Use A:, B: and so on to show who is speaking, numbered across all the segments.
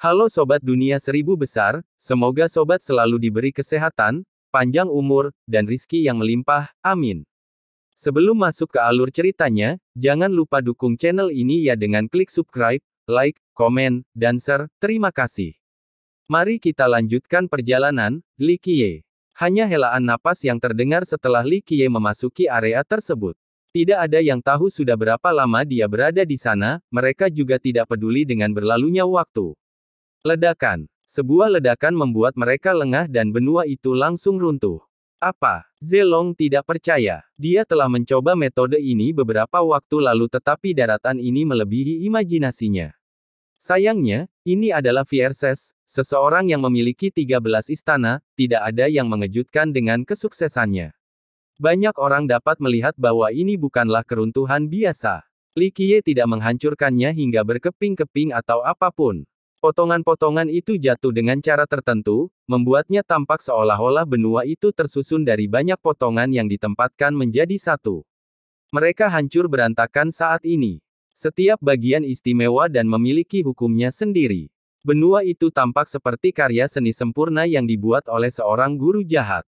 A: Halo Sobat Dunia Seribu Besar, semoga Sobat selalu diberi kesehatan, panjang umur, dan rizki yang melimpah, amin. Sebelum masuk ke alur ceritanya, jangan lupa dukung channel ini ya dengan klik subscribe, like, komen, dan share, terima kasih. Mari kita lanjutkan perjalanan, Li Qiye. Hanya helaan napas yang terdengar setelah Li Qiye memasuki area tersebut. Tidak ada yang tahu sudah berapa lama dia berada di sana, mereka juga tidak peduli dengan berlalunya waktu. Ledakan. Sebuah ledakan membuat mereka lengah dan benua itu langsung runtuh. Apa? Zelong tidak percaya. Dia telah mencoba metode ini beberapa waktu lalu tetapi daratan ini melebihi imajinasinya. Sayangnya, ini adalah Vierses, seseorang yang memiliki 13 istana, tidak ada yang mengejutkan dengan kesuksesannya. Banyak orang dapat melihat bahwa ini bukanlah keruntuhan biasa. Likie tidak menghancurkannya hingga berkeping-keping atau apapun. Potongan-potongan itu jatuh dengan cara tertentu, membuatnya tampak seolah-olah benua itu tersusun dari banyak potongan yang ditempatkan menjadi satu. Mereka hancur berantakan saat ini. Setiap bagian istimewa dan memiliki hukumnya sendiri. Benua itu tampak seperti karya seni sempurna yang dibuat oleh seorang guru jahat.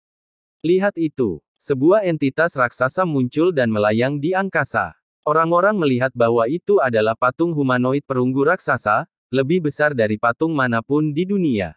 A: Lihat itu, sebuah entitas raksasa muncul dan melayang di angkasa. Orang-orang melihat bahwa itu adalah patung humanoid perunggu raksasa, lebih besar dari patung manapun di dunia.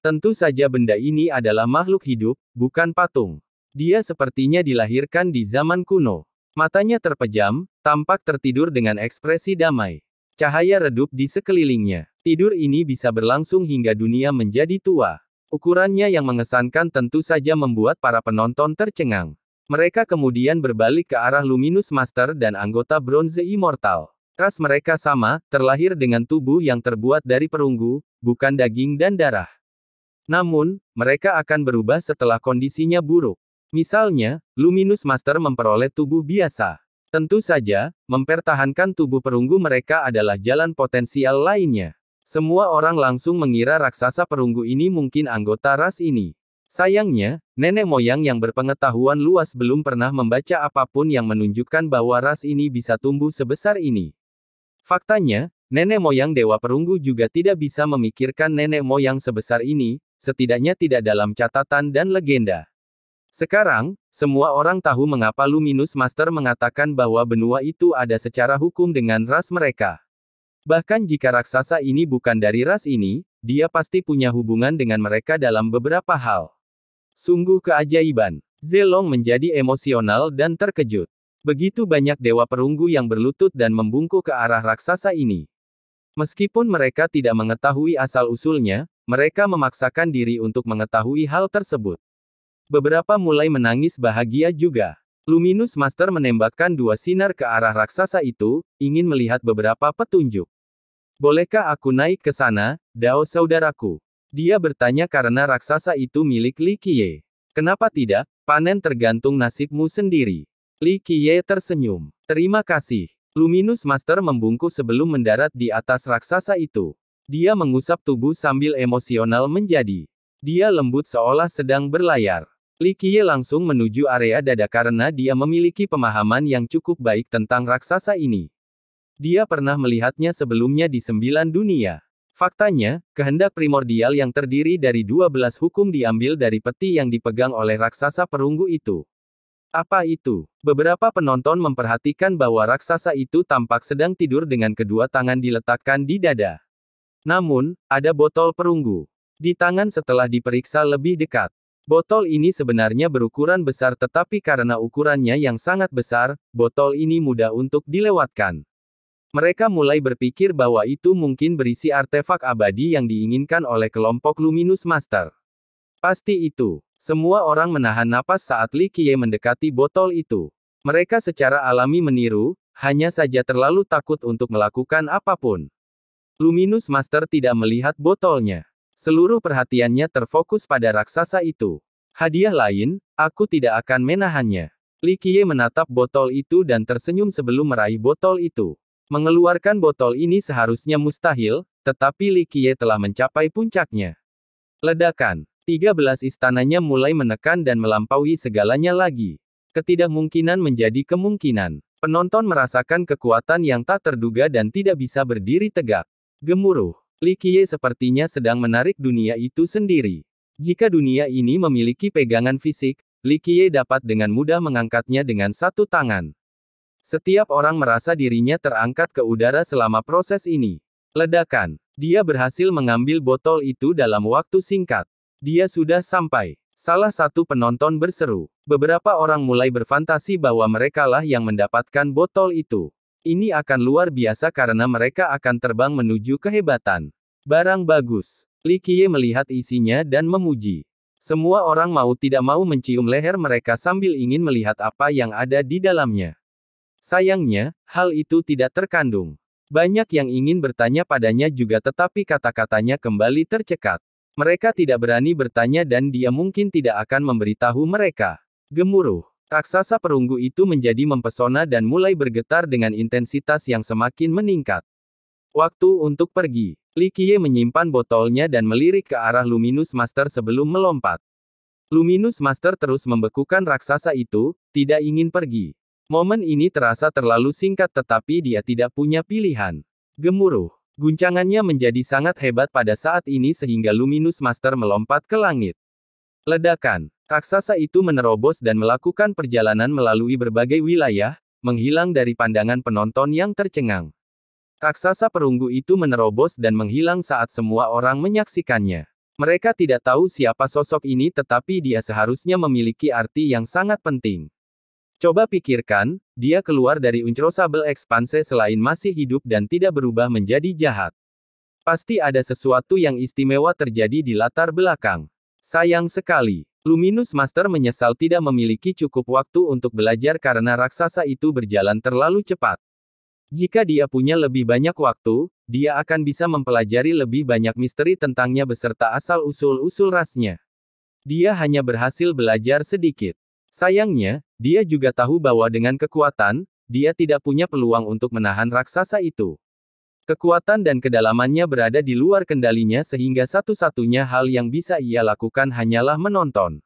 A: Tentu saja benda ini adalah makhluk hidup, bukan patung. Dia sepertinya dilahirkan di zaman kuno. Matanya terpejam, tampak tertidur dengan ekspresi damai. Cahaya redup di sekelilingnya. Tidur ini bisa berlangsung hingga dunia menjadi tua. Ukurannya yang mengesankan tentu saja membuat para penonton tercengang. Mereka kemudian berbalik ke arah Luminous Master dan anggota Bronze Immortal. Ras mereka sama, terlahir dengan tubuh yang terbuat dari perunggu, bukan daging dan darah. Namun, mereka akan berubah setelah kondisinya buruk. Misalnya, Luminous Master memperoleh tubuh biasa. Tentu saja, mempertahankan tubuh perunggu mereka adalah jalan potensial lainnya. Semua orang langsung mengira raksasa perunggu ini mungkin anggota ras ini. Sayangnya, nenek moyang yang berpengetahuan luas belum pernah membaca apapun yang menunjukkan bahwa ras ini bisa tumbuh sebesar ini. Faktanya, nenek moyang Dewa Perunggu juga tidak bisa memikirkan nenek moyang sebesar ini, setidaknya tidak dalam catatan dan legenda. Sekarang, semua orang tahu mengapa Luminous Master mengatakan bahwa benua itu ada secara hukum dengan ras mereka. Bahkan jika raksasa ini bukan dari ras ini, dia pasti punya hubungan dengan mereka dalam beberapa hal. Sungguh keajaiban. Zelong menjadi emosional dan terkejut. Begitu banyak dewa perunggu yang berlutut dan membungkuk ke arah raksasa ini. Meskipun mereka tidak mengetahui asal-usulnya, mereka memaksakan diri untuk mengetahui hal tersebut. Beberapa mulai menangis bahagia juga. Luminous Master menembakkan dua sinar ke arah raksasa itu, ingin melihat beberapa petunjuk. Bolehkah aku naik ke sana, Dao saudaraku? Dia bertanya karena raksasa itu milik Li Kie. Kenapa tidak, panen tergantung nasibmu sendiri. Li Qiye tersenyum. Terima kasih. Luminous Master membungkuk sebelum mendarat di atas raksasa itu. Dia mengusap tubuh sambil emosional menjadi. Dia lembut seolah sedang berlayar. Li Qiye langsung menuju area dada karena dia memiliki pemahaman yang cukup baik tentang raksasa ini. Dia pernah melihatnya sebelumnya di sembilan dunia. Faktanya, kehendak primordial yang terdiri dari 12 hukum diambil dari peti yang dipegang oleh raksasa perunggu itu. Apa itu? Beberapa penonton memperhatikan bahwa raksasa itu tampak sedang tidur dengan kedua tangan diletakkan di dada. Namun, ada botol perunggu di tangan setelah diperiksa lebih dekat. Botol ini sebenarnya berukuran besar tetapi karena ukurannya yang sangat besar, botol ini mudah untuk dilewatkan. Mereka mulai berpikir bahwa itu mungkin berisi artefak abadi yang diinginkan oleh kelompok Luminous Master. Pasti itu. Semua orang menahan napas saat Li Qiye mendekati botol itu. Mereka secara alami meniru, hanya saja terlalu takut untuk melakukan apapun. Luminous Master tidak melihat botolnya. Seluruh perhatiannya terfokus pada raksasa itu. Hadiah lain, aku tidak akan menahannya. Li Qiye menatap botol itu dan tersenyum sebelum meraih botol itu. Mengeluarkan botol ini seharusnya mustahil, tetapi Li Qiye telah mencapai puncaknya. Ledakan. 13 istananya mulai menekan dan melampaui segalanya lagi. Ketidakmungkinan menjadi kemungkinan. Penonton merasakan kekuatan yang tak terduga dan tidak bisa berdiri tegak. Gemuruh. Li Likie sepertinya sedang menarik dunia itu sendiri. Jika dunia ini memiliki pegangan fisik, Li Likie dapat dengan mudah mengangkatnya dengan satu tangan. Setiap orang merasa dirinya terangkat ke udara selama proses ini. Ledakan. Dia berhasil mengambil botol itu dalam waktu singkat. Dia sudah sampai. Salah satu penonton berseru. Beberapa orang mulai berfantasi bahwa merekalah yang mendapatkan botol itu. Ini akan luar biasa karena mereka akan terbang menuju kehebatan. Barang bagus. Li Qiye melihat isinya dan memuji. Semua orang mau tidak mau mencium leher mereka sambil ingin melihat apa yang ada di dalamnya. Sayangnya, hal itu tidak terkandung. Banyak yang ingin bertanya padanya juga tetapi kata-katanya kembali tercekat. Mereka tidak berani bertanya dan dia mungkin tidak akan memberitahu mereka. Gemuruh. Raksasa perunggu itu menjadi mempesona dan mulai bergetar dengan intensitas yang semakin meningkat. Waktu untuk pergi. Likie menyimpan botolnya dan melirik ke arah Luminous Master sebelum melompat. Luminous Master terus membekukan raksasa itu, tidak ingin pergi. Momen ini terasa terlalu singkat tetapi dia tidak punya pilihan. Gemuruh. Guncangannya menjadi sangat hebat pada saat ini sehingga Luminous Master melompat ke langit. Ledakan, raksasa itu menerobos dan melakukan perjalanan melalui berbagai wilayah, menghilang dari pandangan penonton yang tercengang. Raksasa perunggu itu menerobos dan menghilang saat semua orang menyaksikannya. Mereka tidak tahu siapa sosok ini, tetapi dia seharusnya memiliki arti yang sangat penting. Coba pikirkan, dia keluar dari Uncrossable Expanse selain masih hidup dan tidak berubah menjadi jahat. Pasti ada sesuatu yang istimewa terjadi di latar belakang. Sayang sekali, Luminous Master menyesal tidak memiliki cukup waktu untuk belajar karena raksasa itu berjalan terlalu cepat. Jika dia punya lebih banyak waktu, dia akan bisa mempelajari lebih banyak misteri tentangnya beserta asal-usul usul rasnya. Dia hanya berhasil belajar sedikit. Sayangnya, dia juga tahu bahwa dengan kekuatan, dia tidak punya peluang untuk menahan raksasa itu. Kekuatan dan kedalamannya berada di luar kendalinya sehingga satu-satunya hal yang bisa ia lakukan hanyalah menonton.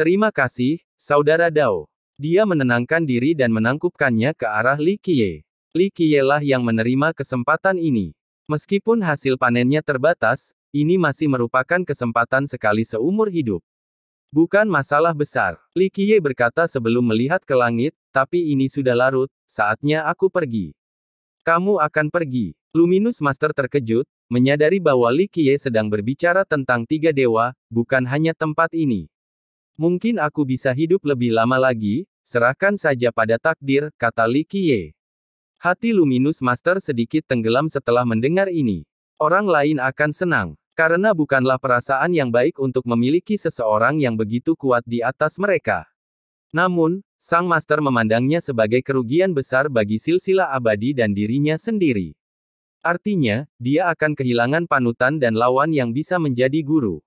A: Terima kasih, Saudara Dao. Dia menenangkan diri dan menangkupkannya ke arah Li Qiye. Li Qiye lah yang menerima kesempatan ini. Meskipun hasil panennya terbatas, ini masih merupakan kesempatan sekali seumur hidup. Bukan masalah besar. Li Qiye berkata sebelum melihat ke langit, tapi ini sudah larut, saatnya aku pergi. Kamu akan pergi. Luminous Master terkejut, menyadari bahwa Li Qiye sedang berbicara tentang tiga dewa, bukan hanya tempat ini. Mungkin aku bisa hidup lebih lama lagi, serahkan saja pada takdir, kata Li Qiye. Hati Luminous Master sedikit tenggelam setelah mendengar ini. Orang lain akan senang. Karena bukanlah perasaan yang baik untuk memiliki seseorang yang begitu kuat di atas mereka. Namun, sang master memandangnya sebagai kerugian besar bagi silsilah abadi dan dirinya sendiri. Artinya, dia akan kehilangan panutan dan lawan yang bisa menjadi guru.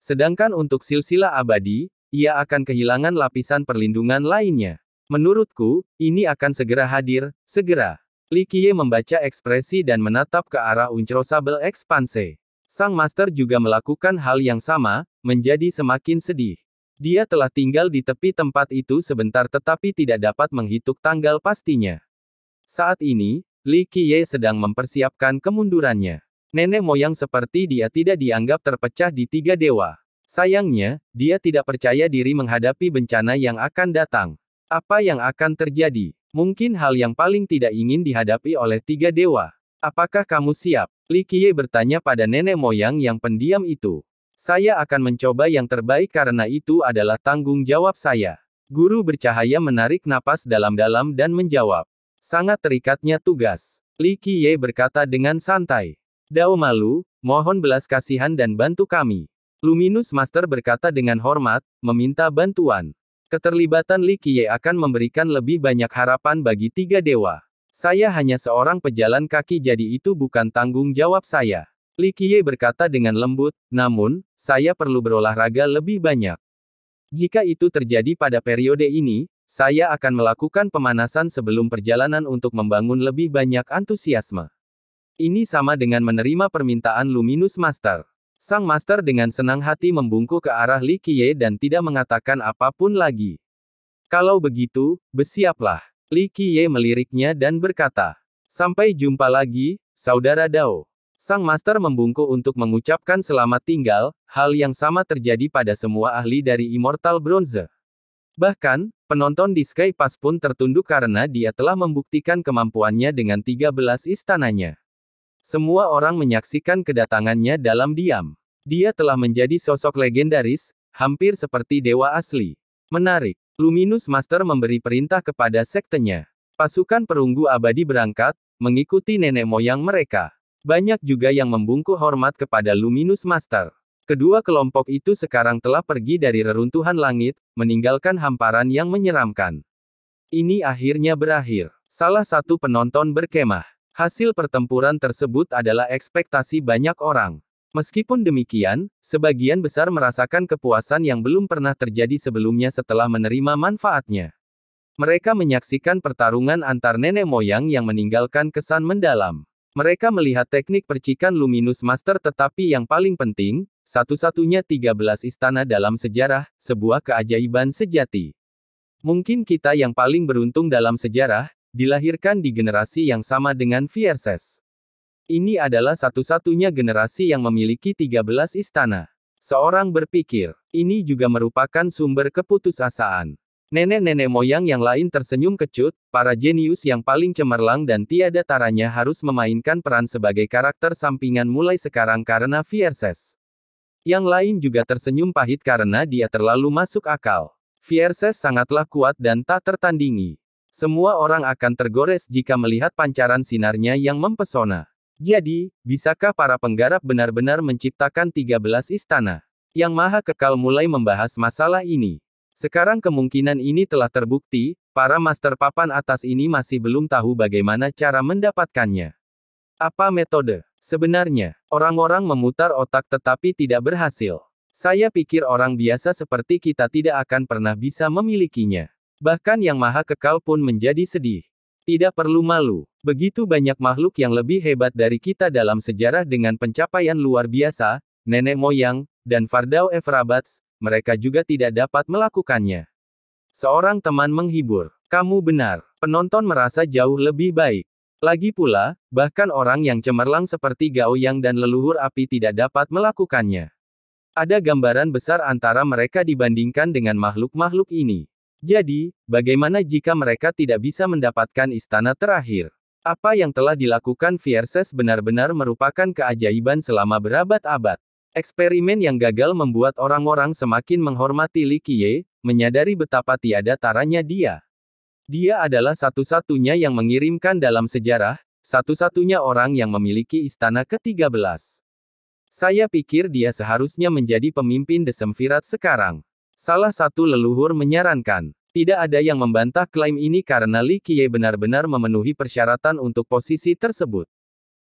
A: Sedangkan untuk silsilah abadi, ia akan kehilangan lapisan perlindungan lainnya. Menurutku, ini akan segera hadir, segera. Likie membaca ekspresi dan menatap ke arah Uncrosable Expanse. Sang master juga melakukan hal yang sama, menjadi semakin sedih. Dia telah tinggal di tepi tempat itu sebentar tetapi tidak dapat menghitung tanggal pastinya. Saat ini, Li Qiye sedang mempersiapkan kemundurannya. Nenek moyang seperti dia tidak dianggap terpecah di tiga dewa. Sayangnya, dia tidak percaya diri menghadapi bencana yang akan datang. Apa yang akan terjadi? Mungkin hal yang paling tidak ingin dihadapi oleh tiga dewa. Apakah kamu siap? Li Qiye bertanya pada nenek moyang yang pendiam itu. Saya akan mencoba yang terbaik karena itu adalah tanggung jawab saya. Guru bercahaya menarik napas dalam-dalam dan menjawab. Sangat terikatnya tugas. Li Qiye berkata dengan santai. Dao malu, mohon belas kasihan dan bantu kami. Luminous Master berkata dengan hormat, meminta bantuan. Keterlibatan Li Qiye akan memberikan lebih banyak harapan bagi tiga dewa. Saya hanya seorang pejalan kaki jadi itu bukan tanggung jawab saya. Li Qiye berkata dengan lembut, namun, saya perlu berolahraga lebih banyak. Jika itu terjadi pada periode ini, saya akan melakukan pemanasan sebelum perjalanan untuk membangun lebih banyak antusiasme. Ini sama dengan menerima permintaan Luminous Master. Sang master dengan senang hati membungkuk ke arah Li Qiye dan tidak mengatakan apapun lagi. Kalau begitu, bersiaplah. Li Qiye meliriknya dan berkata, Sampai jumpa lagi, Saudara Dao. Sang Master membungkuk untuk mengucapkan selamat tinggal, hal yang sama terjadi pada semua ahli dari Immortal Bronze. Bahkan, penonton di Sky Pass pun tertunduk karena dia telah membuktikan kemampuannya dengan 13 istananya. Semua orang menyaksikan kedatangannya dalam diam. Dia telah menjadi sosok legendaris, hampir seperti dewa asli. Menarik. Luminous Master memberi perintah kepada sektenya. Pasukan perunggu abadi berangkat, mengikuti nenek moyang mereka. Banyak juga yang membungkuk hormat kepada Luminous Master. Kedua kelompok itu sekarang telah pergi dari reruntuhan langit, meninggalkan hamparan yang menyeramkan. Ini akhirnya berakhir. Salah satu penonton berkemah. Hasil pertempuran tersebut adalah ekspektasi banyak orang. Meskipun demikian, sebagian besar merasakan kepuasan yang belum pernah terjadi sebelumnya setelah menerima manfaatnya. Mereka menyaksikan pertarungan antar nenek moyang yang meninggalkan kesan mendalam. Mereka melihat teknik percikan luminus Master tetapi yang paling penting, satu-satunya 13 istana dalam sejarah, sebuah keajaiban sejati. Mungkin kita yang paling beruntung dalam sejarah, dilahirkan di generasi yang sama dengan Fierces. Ini adalah satu-satunya generasi yang memiliki 13 istana. Seorang berpikir, ini juga merupakan sumber keputusasaan. Nenek-nenek moyang yang lain tersenyum kecut, para jenius yang paling cemerlang dan tiada taranya harus memainkan peran sebagai karakter sampingan mulai sekarang karena Vierses. Yang lain juga tersenyum pahit karena dia terlalu masuk akal. Vierses sangatlah kuat dan tak tertandingi. Semua orang akan tergores jika melihat pancaran sinarnya yang mempesona. Jadi, bisakah para penggarap benar-benar menciptakan 13 istana? Yang Maha Kekal mulai membahas masalah ini. Sekarang kemungkinan ini telah terbukti, para master papan atas ini masih belum tahu bagaimana cara mendapatkannya. Apa metode? Sebenarnya, orang-orang memutar otak tetapi tidak berhasil. Saya pikir orang biasa seperti kita tidak akan pernah bisa memilikinya. Bahkan Yang Maha Kekal pun menjadi sedih. Tidak perlu malu. Begitu banyak makhluk yang lebih hebat dari kita dalam sejarah dengan pencapaian luar biasa, nenek moyang, dan Fardau Efrabats, mereka juga tidak dapat melakukannya. Seorang teman menghibur. Kamu benar. Penonton merasa jauh lebih baik. Lagi pula, bahkan orang yang cemerlang seperti Yang dan leluhur api tidak dapat melakukannya. Ada gambaran besar antara mereka dibandingkan dengan makhluk-makhluk ini. Jadi, bagaimana jika mereka tidak bisa mendapatkan istana terakhir? Apa yang telah dilakukan Vierses benar-benar merupakan keajaiban selama berabad-abad. Eksperimen yang gagal membuat orang-orang semakin menghormati Li Qiye, menyadari betapa tiada taranya dia. Dia adalah satu-satunya yang mengirimkan dalam sejarah, satu-satunya orang yang memiliki istana ke-13. Saya pikir dia seharusnya menjadi pemimpin Desemvirat sekarang. Salah satu leluhur menyarankan, tidak ada yang membantah klaim ini karena Li Qiye benar-benar memenuhi persyaratan untuk posisi tersebut.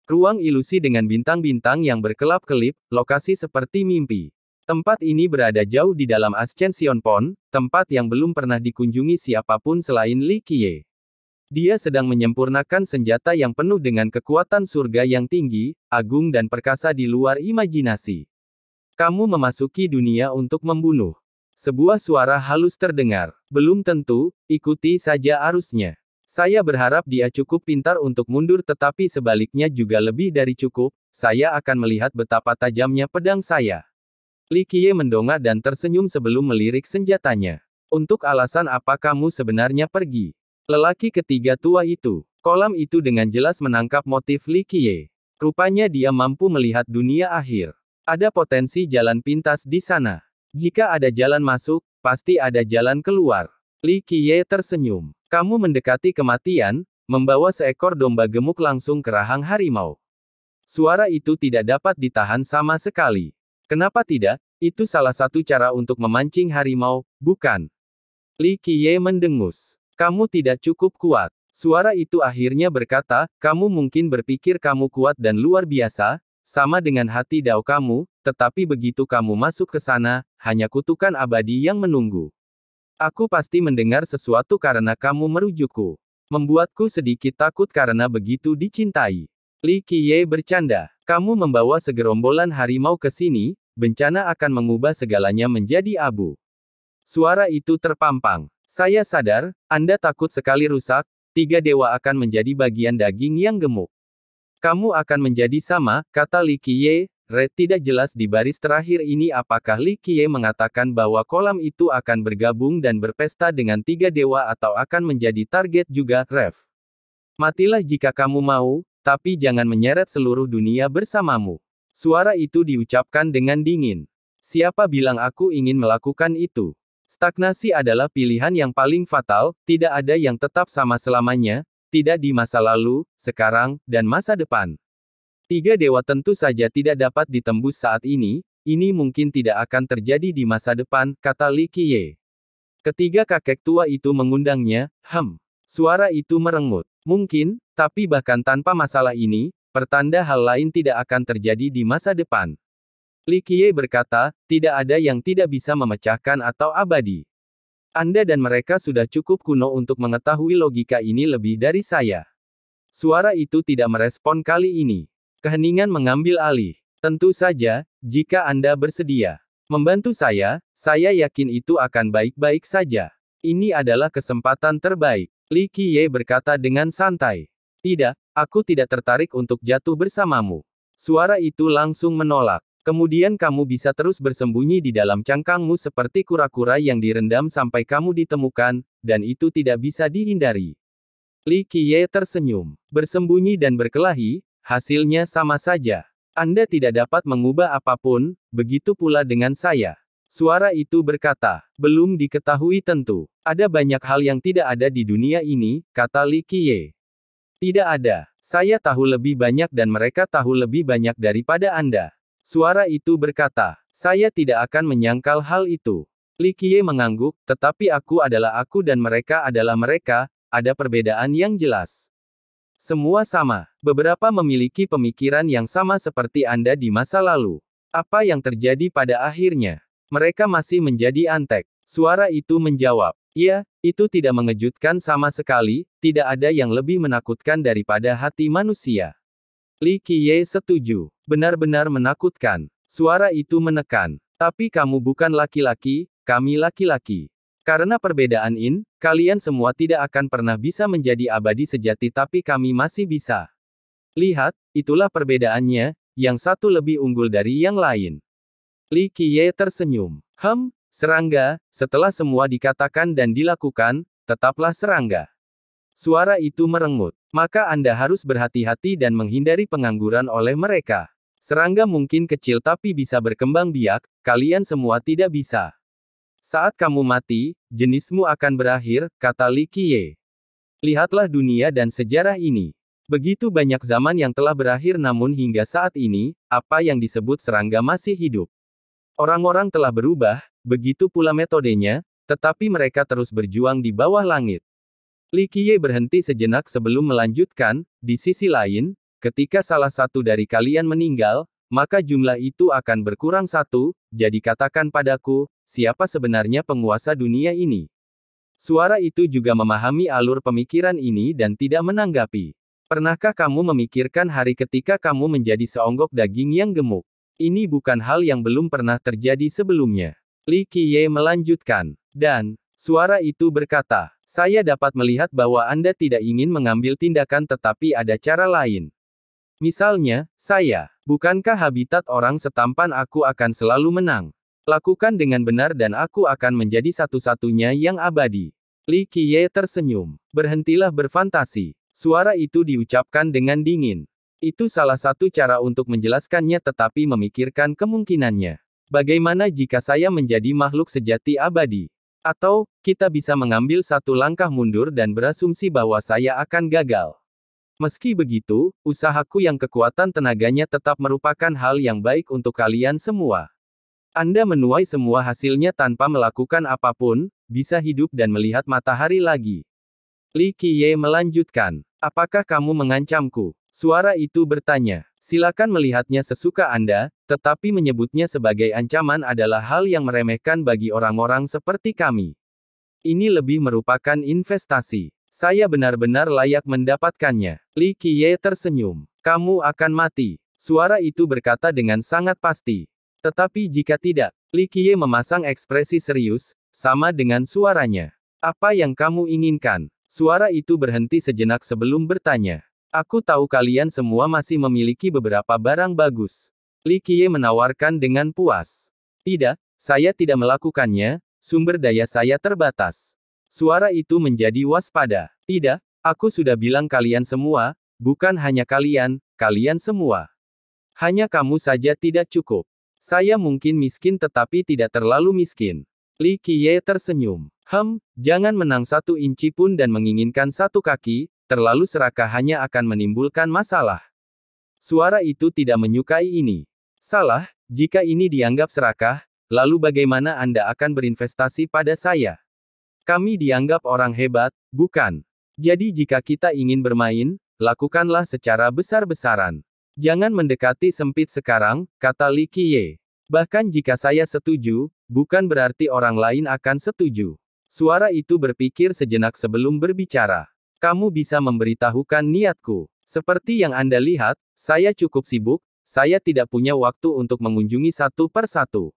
A: Ruang ilusi dengan bintang-bintang yang berkelap-kelip, lokasi seperti mimpi. Tempat ini berada jauh di dalam Ascension Pond, tempat yang belum pernah dikunjungi siapapun selain Li Qiye. Dia sedang menyempurnakan senjata yang penuh dengan kekuatan surga yang tinggi, agung dan perkasa di luar imajinasi. Kamu memasuki dunia untuk membunuh. Sebuah suara halus terdengar. Belum tentu, ikuti saja arusnya. Saya berharap dia cukup pintar untuk mundur tetapi sebaliknya juga lebih dari cukup, saya akan melihat betapa tajamnya pedang saya. Li Qiye mendongak dan tersenyum sebelum melirik senjatanya. Untuk alasan apa kamu sebenarnya pergi? Lelaki ketiga tua itu, kolam itu dengan jelas menangkap motif Li Qiye. Rupanya dia mampu melihat dunia akhir. Ada potensi jalan pintas di sana. Jika ada jalan masuk, pasti ada jalan keluar. Li Qiye tersenyum. Kamu mendekati kematian, membawa seekor domba gemuk langsung ke rahang harimau. Suara itu tidak dapat ditahan sama sekali. Kenapa tidak? Itu salah satu cara untuk memancing harimau, bukan? Li Qiye mendengus. Kamu tidak cukup kuat. Suara itu akhirnya berkata, kamu mungkin berpikir kamu kuat dan luar biasa, sama dengan hati dao kamu, tetapi begitu kamu masuk ke sana, hanya kutukan abadi yang menunggu. Aku pasti mendengar sesuatu karena kamu merujukku. Membuatku sedikit takut karena begitu dicintai. Li Qiye bercanda. Kamu membawa segerombolan harimau ke sini, bencana akan mengubah segalanya menjadi abu. Suara itu terpampang. Saya sadar, Anda takut sekali rusak, tiga dewa akan menjadi bagian daging yang gemuk. Kamu akan menjadi sama, kata Li Qiye, Red tidak jelas di baris terakhir ini apakah Li Qiye mengatakan bahwa kolam itu akan bergabung dan berpesta dengan tiga dewa atau akan menjadi target juga, Rev. Matilah jika kamu mau, tapi jangan menyeret seluruh dunia bersamamu. Suara itu diucapkan dengan dingin. Siapa bilang aku ingin melakukan itu? Stagnasi adalah pilihan yang paling fatal, tidak ada yang tetap sama selamanya, tidak di masa lalu, sekarang, dan masa depan. Tiga dewa tentu saja tidak dapat ditembus saat ini, ini mungkin tidak akan terjadi di masa depan, kata Li Qiye. Ketiga kakek tua itu mengundangnya, hem. Suara itu merengut. Mungkin, tapi bahkan tanpa masalah ini, pertanda hal lain tidak akan terjadi di masa depan. Li Qiye berkata, tidak ada yang tidak bisa memecahkan atau abadi. Anda dan mereka sudah cukup kuno untuk mengetahui logika ini lebih dari saya. Suara itu tidak merespon kali ini. Keheningan mengambil alih. Tentu saja, jika Anda bersedia membantu saya, saya yakin itu akan baik-baik saja. Ini adalah kesempatan terbaik. Li Qiye berkata dengan santai. Tidak, aku tidak tertarik untuk jatuh bersamamu. Suara itu langsung menolak. Kemudian kamu bisa terus bersembunyi di dalam cangkangmu seperti kura-kura yang direndam sampai kamu ditemukan, dan itu tidak bisa dihindari. Li Qiye tersenyum. Bersembunyi dan berkelahi, hasilnya sama saja. Anda tidak dapat mengubah apapun, begitu pula dengan saya. Suara itu berkata, belum diketahui tentu. Ada banyak hal yang tidak ada di dunia ini, kata Li Qiye. Tidak ada. Saya tahu lebih banyak dan mereka tahu lebih banyak daripada Anda. Suara itu berkata, saya tidak akan menyangkal hal itu. Li Qiye mengangguk, tetapi aku adalah aku dan mereka adalah mereka, ada perbedaan yang jelas. Semua sama, beberapa memiliki pemikiran yang sama seperti Anda di masa lalu. Apa yang terjadi pada akhirnya? Mereka masih menjadi antek. Suara itu menjawab, Ya, itu tidak mengejutkan sama sekali, tidak ada yang lebih menakutkan daripada hati manusia. Li Qiye setuju. Benar-benar menakutkan. Suara itu menekan. Tapi kamu bukan laki-laki, kami laki-laki. Karena perbedaan in, kalian semua tidak akan pernah bisa menjadi abadi sejati tapi kami masih bisa. Lihat, itulah perbedaannya, yang satu lebih unggul dari yang lain. Li Qiye tersenyum. Hem, serangga, setelah semua dikatakan dan dilakukan, tetaplah serangga. Suara itu merengut, maka Anda harus berhati-hati dan menghindari pengangguran oleh mereka. Serangga mungkin kecil tapi bisa berkembang biak, kalian semua tidak bisa. Saat kamu mati, jenismu akan berakhir, kata Li Qiye. Lihatlah dunia dan sejarah ini. Begitu banyak zaman yang telah berakhir namun hingga saat ini, apa yang disebut serangga masih hidup. Orang-orang telah berubah, begitu pula metodenya, tetapi mereka terus berjuang di bawah langit. Li Qiye berhenti sejenak sebelum melanjutkan, di sisi lain, Ketika salah satu dari kalian meninggal, maka jumlah itu akan berkurang satu, jadi katakan padaku, siapa sebenarnya penguasa dunia ini? Suara itu juga memahami alur pemikiran ini dan tidak menanggapi. Pernahkah kamu memikirkan hari ketika kamu menjadi seonggok daging yang gemuk? Ini bukan hal yang belum pernah terjadi sebelumnya. Li Qiye melanjutkan, dan, suara itu berkata, saya dapat melihat bahwa Anda tidak ingin mengambil tindakan tetapi ada cara lain. Misalnya, saya, bukankah habitat orang setampan aku akan selalu menang? Lakukan dengan benar dan aku akan menjadi satu-satunya yang abadi. Li Qiye tersenyum. Berhentilah berfantasi. Suara itu diucapkan dengan dingin. Itu salah satu cara untuk menjelaskannya tetapi memikirkan kemungkinannya. Bagaimana jika saya menjadi makhluk sejati abadi? Atau, kita bisa mengambil satu langkah mundur dan berasumsi bahwa saya akan gagal. Meski begitu, usahaku yang kekuatan tenaganya tetap merupakan hal yang baik untuk kalian semua. Anda menuai semua hasilnya tanpa melakukan apapun, bisa hidup dan melihat matahari lagi. Li Qiye melanjutkan, apakah kamu mengancamku? Suara itu bertanya, silakan melihatnya sesuka Anda, tetapi menyebutnya sebagai ancaman adalah hal yang meremehkan bagi orang-orang seperti kami. Ini lebih merupakan investasi. Saya benar-benar layak mendapatkannya. Li Qiye tersenyum. Kamu akan mati. Suara itu berkata dengan sangat pasti. Tetapi jika tidak, Li Qiye memasang ekspresi serius, sama dengan suaranya. Apa yang kamu inginkan? Suara itu berhenti sejenak sebelum bertanya. Aku tahu kalian semua masih memiliki beberapa barang bagus. Li Qiye menawarkan dengan puas. Tidak, saya tidak melakukannya, sumber daya saya terbatas. Suara itu menjadi waspada. Tidak, aku sudah bilang kalian semua, bukan hanya kalian, kalian semua. Hanya kamu saja tidak cukup. Saya mungkin miskin tetapi tidak terlalu miskin. Li Qiye tersenyum. Hem, jangan menang satu inci pun dan menginginkan satu kaki, terlalu serakah hanya akan menimbulkan masalah. Suara itu tidak menyukai ini. Salah, jika ini dianggap serakah, lalu bagaimana Anda akan berinvestasi pada saya? Kami dianggap orang hebat, bukan? Jadi jika kita ingin bermain, lakukanlah secara besar-besaran. Jangan mendekati sempit sekarang, kata Li Qiye. Bahkan jika saya setuju, bukan berarti orang lain akan setuju. Suara itu berpikir sejenak sebelum berbicara. Kamu bisa memberitahukan niatku. Seperti yang Anda lihat, saya cukup sibuk, saya tidak punya waktu untuk mengunjungi satu per satu.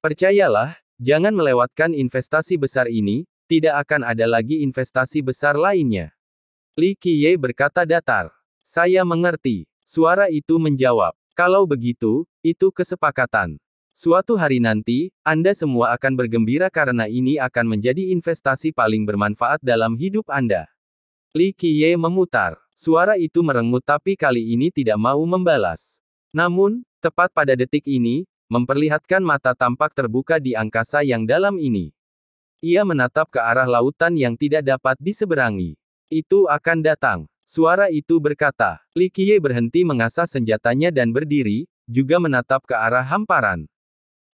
A: Percayalah, Jangan melewatkan investasi besar ini, tidak akan ada lagi investasi besar lainnya. Li Qiye berkata datar. Saya mengerti. Suara itu menjawab. Kalau begitu, itu kesepakatan. Suatu hari nanti, Anda semua akan bergembira karena ini akan menjadi investasi paling bermanfaat dalam hidup Anda. Li Qiye memutar. Suara itu merengut tapi kali ini tidak mau membalas. Namun, tepat pada detik ini, memperlihatkan mata tampak terbuka di angkasa yang dalam ini. Ia menatap ke arah lautan yang tidak dapat diseberangi. Itu akan datang. Suara itu berkata, Likie berhenti mengasah senjatanya dan berdiri, juga menatap ke arah hamparan.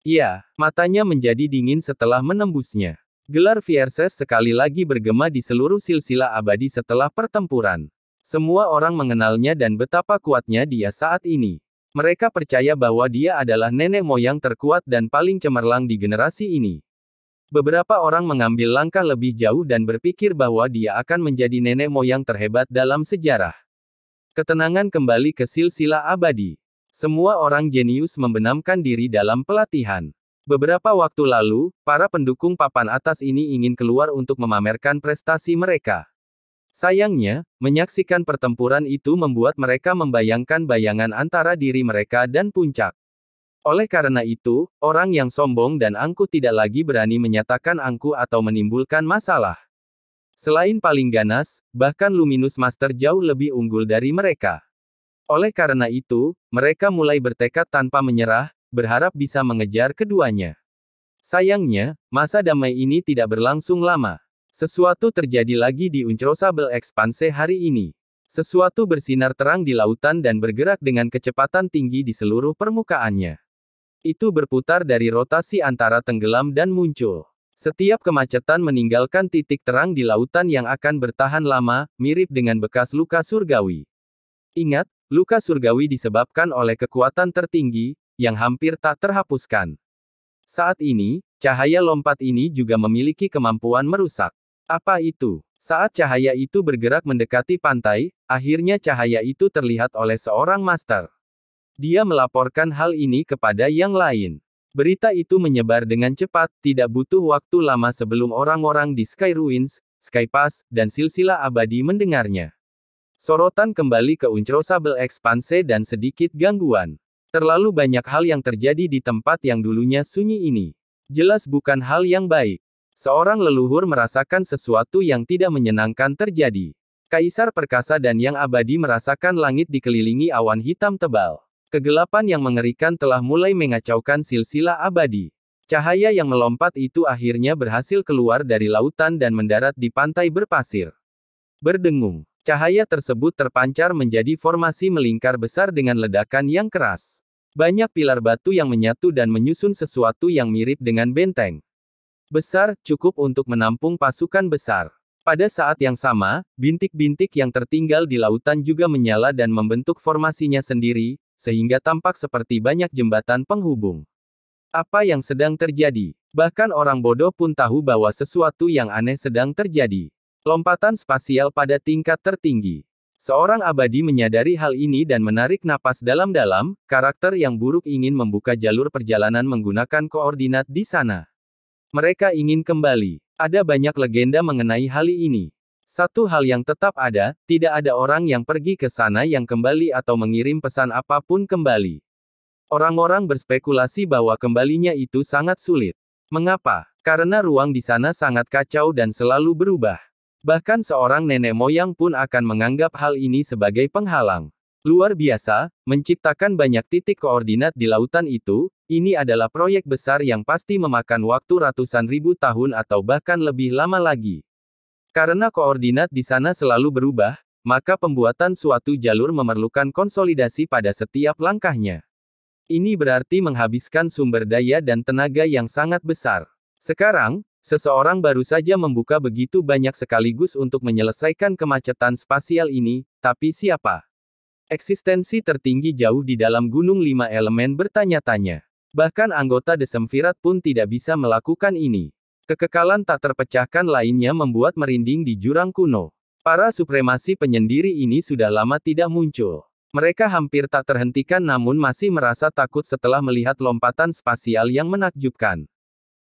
A: Ya, matanya menjadi dingin setelah menembusnya. Gelar Vierses sekali lagi bergema di seluruh silsilah abadi setelah pertempuran. Semua orang mengenalnya dan betapa kuatnya dia saat ini. Mereka percaya bahwa dia adalah nenek moyang terkuat dan paling cemerlang di generasi ini. Beberapa orang mengambil langkah lebih jauh dan berpikir bahwa dia akan menjadi nenek moyang terhebat dalam sejarah. Ketenangan kembali ke silsilah abadi. Semua orang jenius membenamkan diri dalam pelatihan. Beberapa waktu lalu, para pendukung papan atas ini ingin keluar untuk memamerkan prestasi mereka. Sayangnya, menyaksikan pertempuran itu membuat mereka membayangkan bayangan antara diri mereka dan puncak. Oleh karena itu, orang yang sombong dan angkuh tidak lagi berani menyatakan angkuh atau menimbulkan masalah. Selain paling ganas, bahkan luminus Master jauh lebih unggul dari mereka. Oleh karena itu, mereka mulai bertekad tanpa menyerah, berharap bisa mengejar keduanya. Sayangnya, masa damai ini tidak berlangsung lama. Sesuatu terjadi lagi di Uncrosable Expanse hari ini. Sesuatu bersinar terang di lautan dan bergerak dengan kecepatan tinggi di seluruh permukaannya. Itu berputar dari rotasi antara tenggelam dan muncul. Setiap kemacetan meninggalkan titik terang di lautan yang akan bertahan lama, mirip dengan bekas luka surgawi. Ingat, luka surgawi disebabkan oleh kekuatan tertinggi, yang hampir tak terhapuskan. Saat ini, cahaya lompat ini juga memiliki kemampuan merusak. Apa itu? Saat cahaya itu bergerak mendekati pantai, akhirnya cahaya itu terlihat oleh seorang master. Dia melaporkan hal ini kepada yang lain. Berita itu menyebar dengan cepat, tidak butuh waktu lama sebelum orang-orang di Sky Ruins, Sky Pass, dan silsilah abadi mendengarnya. Sorotan kembali ke Uncrosable Expanse dan sedikit gangguan. Terlalu banyak hal yang terjadi di tempat yang dulunya sunyi ini. Jelas bukan hal yang baik. Seorang leluhur merasakan sesuatu yang tidak menyenangkan terjadi. Kaisar Perkasa dan Yang Abadi merasakan langit dikelilingi awan hitam tebal. Kegelapan yang mengerikan telah mulai mengacaukan silsilah abadi. Cahaya yang melompat itu akhirnya berhasil keluar dari lautan dan mendarat di pantai berpasir. Berdengung, cahaya tersebut terpancar menjadi formasi melingkar besar dengan ledakan yang keras. Banyak pilar batu yang menyatu dan menyusun sesuatu yang mirip dengan benteng. Besar, cukup untuk menampung pasukan besar. Pada saat yang sama, bintik-bintik yang tertinggal di lautan juga menyala dan membentuk formasinya sendiri, sehingga tampak seperti banyak jembatan penghubung. Apa yang sedang terjadi? Bahkan orang bodoh pun tahu bahwa sesuatu yang aneh sedang terjadi. Lompatan spasial pada tingkat tertinggi. Seorang abadi menyadari hal ini dan menarik napas dalam-dalam, karakter yang buruk ingin membuka jalur perjalanan menggunakan koordinat di sana. Mereka ingin kembali. Ada banyak legenda mengenai hal ini. Satu hal yang tetap ada, tidak ada orang yang pergi ke sana yang kembali atau mengirim pesan apapun kembali. Orang-orang berspekulasi bahwa kembalinya itu sangat sulit. Mengapa? Karena ruang di sana sangat kacau dan selalu berubah. Bahkan seorang nenek moyang pun akan menganggap hal ini sebagai penghalang. Luar biasa, menciptakan banyak titik koordinat di lautan itu, ini adalah proyek besar yang pasti memakan waktu ratusan ribu tahun atau bahkan lebih lama lagi. Karena koordinat di sana selalu berubah, maka pembuatan suatu jalur memerlukan konsolidasi pada setiap langkahnya. Ini berarti menghabiskan sumber daya dan tenaga yang sangat besar. Sekarang, seseorang baru saja membuka begitu banyak sekaligus untuk menyelesaikan kemacetan spasial ini, tapi siapa? Eksistensi tertinggi jauh di dalam gunung lima elemen bertanya-tanya. Bahkan anggota desemvirat pun tidak bisa melakukan ini. Kekekalan tak terpecahkan lainnya membuat merinding di jurang kuno. Para supremasi penyendiri ini sudah lama tidak muncul. Mereka hampir tak terhentikan namun masih merasa takut setelah melihat lompatan spasial yang menakjubkan.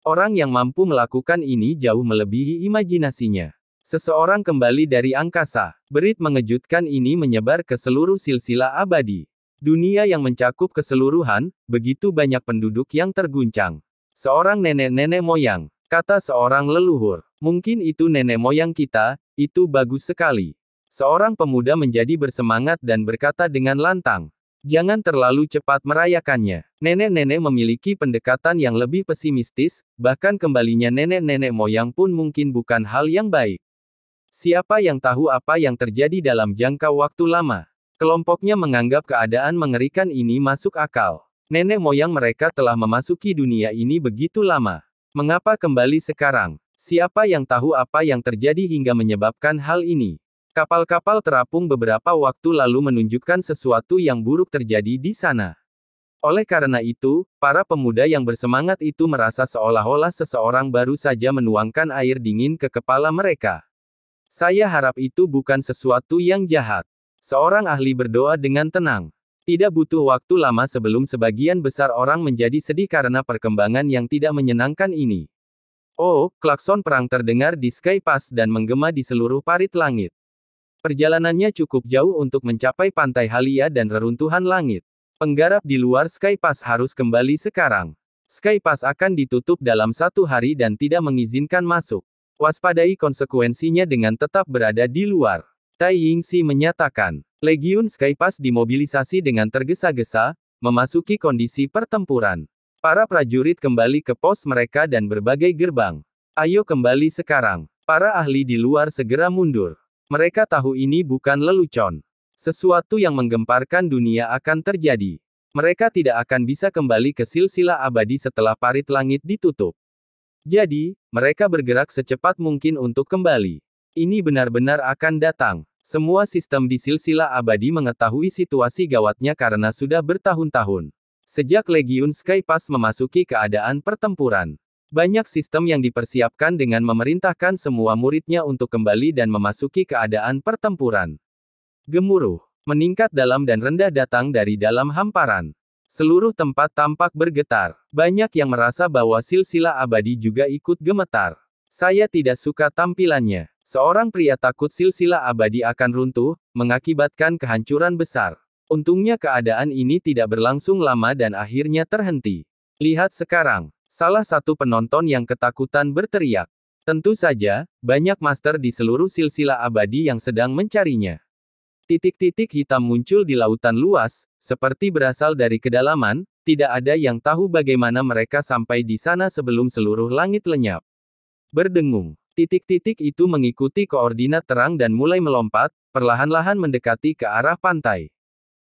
A: Orang yang mampu melakukan ini jauh melebihi imajinasinya. Seseorang kembali dari angkasa. Berit mengejutkan ini menyebar ke seluruh silsilah abadi. Dunia yang mencakup keseluruhan, begitu banyak penduduk yang terguncang. Seorang nenek-nenek moyang, Kata seorang leluhur. Mungkin itu nenek moyang kita, itu bagus sekali. Seorang pemuda menjadi bersemangat dan berkata dengan lantang. Jangan terlalu cepat merayakannya. Nenek-nenek memiliki pendekatan yang lebih pesimistis, bahkan kembalinya nenek-nenek moyang pun mungkin bukan hal yang baik. Siapa yang tahu apa yang terjadi dalam jangka waktu lama? Kelompoknya menganggap keadaan mengerikan ini masuk akal. Nenek moyang mereka telah memasuki dunia ini begitu lama. Mengapa kembali sekarang? Siapa yang tahu apa yang terjadi hingga menyebabkan hal ini? Kapal-kapal terapung beberapa waktu lalu menunjukkan sesuatu yang buruk terjadi di sana. Oleh karena itu, para pemuda yang bersemangat itu merasa seolah-olah seseorang baru saja menuangkan air dingin ke kepala mereka. Saya harap itu bukan sesuatu yang jahat. Seorang ahli berdoa dengan tenang. Tidak butuh waktu lama sebelum sebagian besar orang menjadi sedih karena perkembangan yang tidak menyenangkan ini. Oh, klakson perang terdengar di Sky Pass dan menggema di seluruh parit langit. Perjalanannya cukup jauh untuk mencapai pantai Halia dan reruntuhan langit. Penggarap di luar Sky Pass harus kembali sekarang. Sky Pass akan ditutup dalam satu hari dan tidak mengizinkan masuk. Waspadai konsekuensinya dengan tetap berada di luar. Tai Yingxi menyatakan. Legiun Skypass dimobilisasi dengan tergesa-gesa, memasuki kondisi pertempuran. Para prajurit kembali ke pos mereka dan berbagai gerbang. Ayo kembali sekarang. Para ahli di luar segera mundur. Mereka tahu ini bukan lelucon. Sesuatu yang menggemparkan dunia akan terjadi. Mereka tidak akan bisa kembali ke silsilah abadi setelah parit langit ditutup. Jadi, mereka bergerak secepat mungkin untuk kembali. Ini benar-benar akan datang. Semua sistem di silsilah abadi mengetahui situasi gawatnya karena sudah bertahun-tahun. Sejak Legion Sky Pass memasuki keadaan pertempuran, banyak sistem yang dipersiapkan dengan memerintahkan semua muridnya untuk kembali dan memasuki keadaan pertempuran. Gemuruh, meningkat dalam dan rendah datang dari dalam hamparan. Seluruh tempat tampak bergetar. Banyak yang merasa bahwa silsilah abadi juga ikut gemetar. Saya tidak suka tampilannya. Seorang pria takut silsilah abadi akan runtuh, mengakibatkan kehancuran besar. Untungnya keadaan ini tidak berlangsung lama dan akhirnya terhenti. Lihat sekarang, salah satu penonton yang ketakutan berteriak. Tentu saja, banyak master di seluruh silsilah abadi yang sedang mencarinya. Titik-titik hitam muncul di lautan luas, seperti berasal dari kedalaman, tidak ada yang tahu bagaimana mereka sampai di sana sebelum seluruh langit lenyap. Berdengung, Titik-titik itu mengikuti koordinat terang dan mulai melompat, perlahan-lahan mendekati ke arah pantai.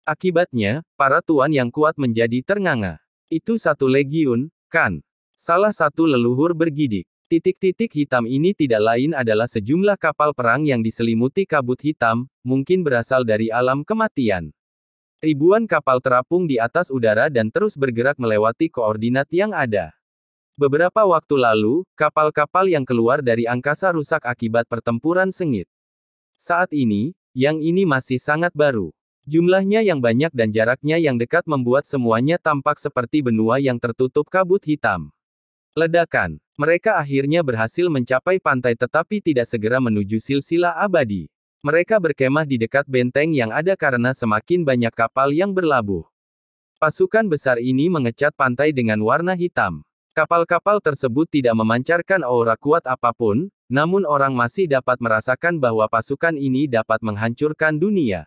A: Akibatnya, para tuan yang kuat menjadi ternganga. Itu satu legiun, kan? Salah satu leluhur bergidik. Titik-titik hitam ini tidak lain adalah sejumlah kapal perang yang diselimuti kabut hitam, mungkin berasal dari alam kematian. Ribuan kapal terapung di atas udara dan terus bergerak melewati koordinat yang ada. Beberapa waktu lalu, kapal-kapal yang keluar dari angkasa rusak akibat pertempuran sengit. Saat ini, yang ini masih sangat baru. Jumlahnya yang banyak dan jaraknya yang dekat membuat semuanya tampak seperti benua yang tertutup kabut hitam. Ledakan. Mereka akhirnya berhasil mencapai pantai tetapi tidak segera menuju silsilah abadi. Mereka berkemah di dekat benteng yang ada karena semakin banyak kapal yang berlabuh. Pasukan besar ini mengecat pantai dengan warna hitam. Kapal-kapal tersebut tidak memancarkan aura kuat apapun, namun orang masih dapat merasakan bahwa pasukan ini dapat menghancurkan dunia.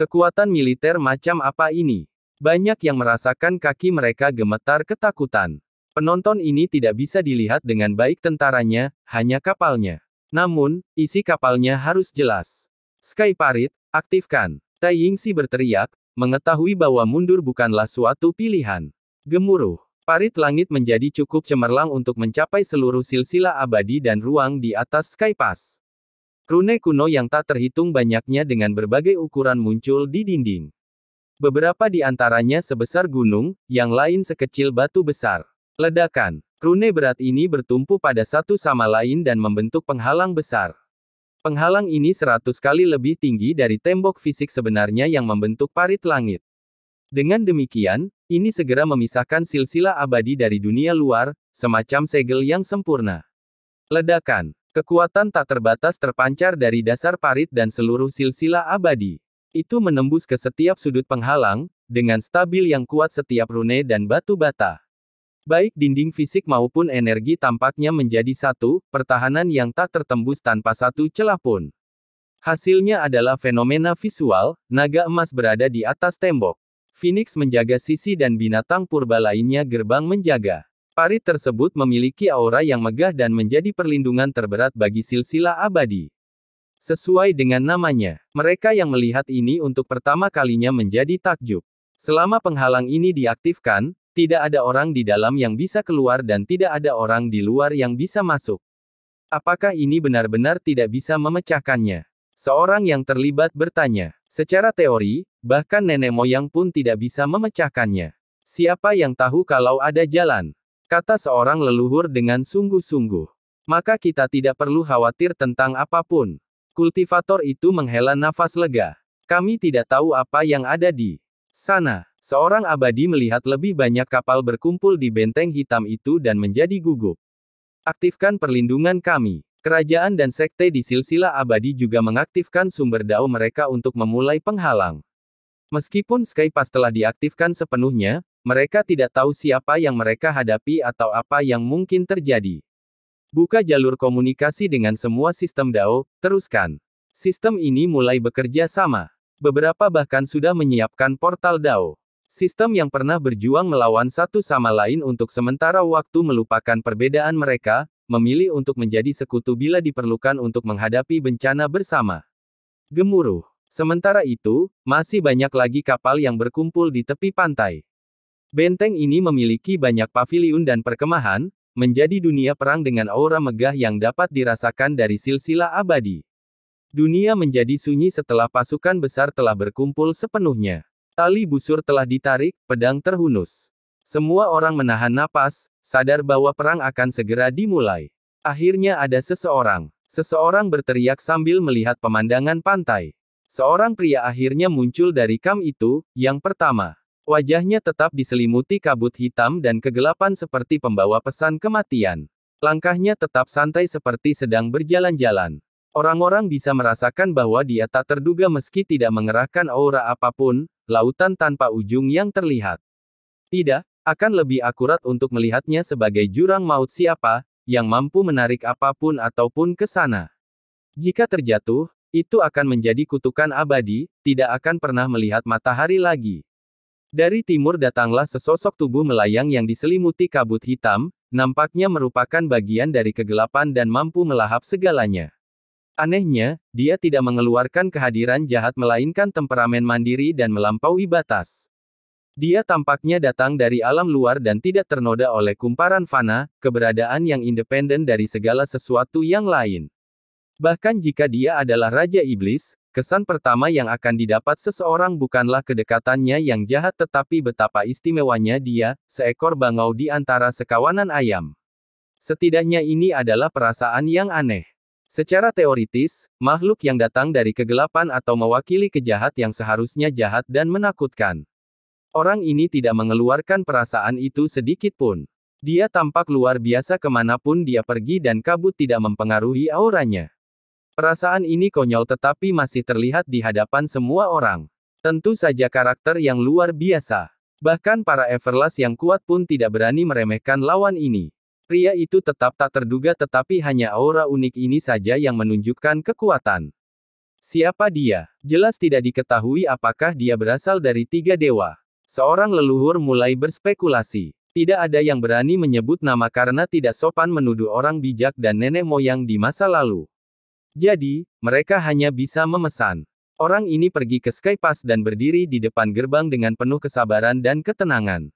A: Kekuatan militer macam apa ini? Banyak yang merasakan kaki mereka gemetar ketakutan. Penonton ini tidak bisa dilihat dengan baik tentaranya, hanya kapalnya. Namun, isi kapalnya harus jelas. Sky Parit, aktifkan. Tai Yingxi berteriak, mengetahui bahwa mundur bukanlah suatu pilihan. Gemuruh. Parit langit menjadi cukup cemerlang untuk mencapai seluruh silsilah abadi dan ruang di atas Sky Rune kuno yang tak terhitung banyaknya dengan berbagai ukuran muncul di dinding. Beberapa di antaranya sebesar gunung, yang lain sekecil batu besar. Ledakan. Rune berat ini bertumpu pada satu sama lain dan membentuk penghalang besar. Penghalang ini seratus kali lebih tinggi dari tembok fisik sebenarnya yang membentuk parit langit. Dengan demikian, ini segera memisahkan silsilah abadi dari dunia luar, semacam segel yang sempurna. Ledakan, kekuatan tak terbatas terpancar dari dasar parit dan seluruh silsilah abadi. Itu menembus ke setiap sudut penghalang, dengan stabil yang kuat setiap rune dan batu bata. Baik dinding fisik maupun energi tampaknya menjadi satu, pertahanan yang tak tertembus tanpa satu celah pun. Hasilnya adalah fenomena visual, naga emas berada di atas tembok. Phoenix menjaga sisi dan binatang purba lainnya gerbang menjaga. Parit tersebut memiliki aura yang megah dan menjadi perlindungan terberat bagi silsilah abadi. Sesuai dengan namanya, mereka yang melihat ini untuk pertama kalinya menjadi takjub. Selama penghalang ini diaktifkan, tidak ada orang di dalam yang bisa keluar dan tidak ada orang di luar yang bisa masuk. Apakah ini benar-benar tidak bisa memecahkannya? Seorang yang terlibat bertanya. Secara teori, bahkan nenek moyang pun tidak bisa memecahkannya. Siapa yang tahu kalau ada jalan? Kata seorang leluhur dengan sungguh-sungguh. Maka kita tidak perlu khawatir tentang apapun. Kultivator itu menghela nafas lega. Kami tidak tahu apa yang ada di sana. Seorang abadi melihat lebih banyak kapal berkumpul di benteng hitam itu dan menjadi gugup. Aktifkan perlindungan kami. Kerajaan dan sekte di silsilah abadi juga mengaktifkan sumber dao mereka untuk memulai penghalang. Meskipun Skypass telah diaktifkan sepenuhnya, mereka tidak tahu siapa yang mereka hadapi atau apa yang mungkin terjadi. Buka jalur komunikasi dengan semua sistem DAO, teruskan. Sistem ini mulai bekerja sama. Beberapa bahkan sudah menyiapkan portal DAO. Sistem yang pernah berjuang melawan satu sama lain untuk sementara waktu melupakan perbedaan mereka, memilih untuk menjadi sekutu bila diperlukan untuk menghadapi bencana bersama. Gemuruh. Sementara itu, masih banyak lagi kapal yang berkumpul di tepi pantai. Benteng ini memiliki banyak paviliun dan perkemahan, menjadi dunia perang dengan aura megah yang dapat dirasakan dari silsilah abadi. Dunia menjadi sunyi setelah pasukan besar telah berkumpul sepenuhnya. Tali busur telah ditarik, pedang terhunus. Semua orang menahan napas, sadar bahwa perang akan segera dimulai. Akhirnya ada seseorang. Seseorang berteriak sambil melihat pemandangan pantai. Seorang pria akhirnya muncul dari kam itu, yang pertama. Wajahnya tetap diselimuti kabut hitam dan kegelapan seperti pembawa pesan kematian. Langkahnya tetap santai seperti sedang berjalan-jalan. Orang-orang bisa merasakan bahwa dia tak terduga meski tidak mengerahkan aura apapun, lautan tanpa ujung yang terlihat. Tidak, akan lebih akurat untuk melihatnya sebagai jurang maut siapa, yang mampu menarik apapun ataupun ke sana. Jika terjatuh, itu akan menjadi kutukan abadi, tidak akan pernah melihat matahari lagi. Dari timur datanglah sesosok tubuh melayang yang diselimuti kabut hitam, nampaknya merupakan bagian dari kegelapan dan mampu melahap segalanya. Anehnya, dia tidak mengeluarkan kehadiran jahat melainkan temperamen mandiri dan melampaui batas. Dia tampaknya datang dari alam luar dan tidak ternoda oleh kumparan fana, keberadaan yang independen dari segala sesuatu yang lain. Bahkan jika dia adalah Raja Iblis, kesan pertama yang akan didapat seseorang bukanlah kedekatannya yang jahat tetapi betapa istimewanya dia, seekor bangau di antara sekawanan ayam. Setidaknya ini adalah perasaan yang aneh. Secara teoritis, makhluk yang datang dari kegelapan atau mewakili kejahat yang seharusnya jahat dan menakutkan. Orang ini tidak mengeluarkan perasaan itu sedikit pun. Dia tampak luar biasa kemanapun dia pergi dan kabut tidak mempengaruhi auranya. Perasaan ini konyol tetapi masih terlihat di hadapan semua orang. Tentu saja karakter yang luar biasa. Bahkan para Everlast yang kuat pun tidak berani meremehkan lawan ini. Pria itu tetap tak terduga tetapi hanya aura unik ini saja yang menunjukkan kekuatan. Siapa dia? Jelas tidak diketahui apakah dia berasal dari tiga dewa. Seorang leluhur mulai berspekulasi. Tidak ada yang berani menyebut nama karena tidak sopan menuduh orang bijak dan nenek moyang di masa lalu. Jadi, mereka hanya bisa memesan. Orang ini pergi ke Skypass dan berdiri di depan gerbang dengan penuh kesabaran dan ketenangan.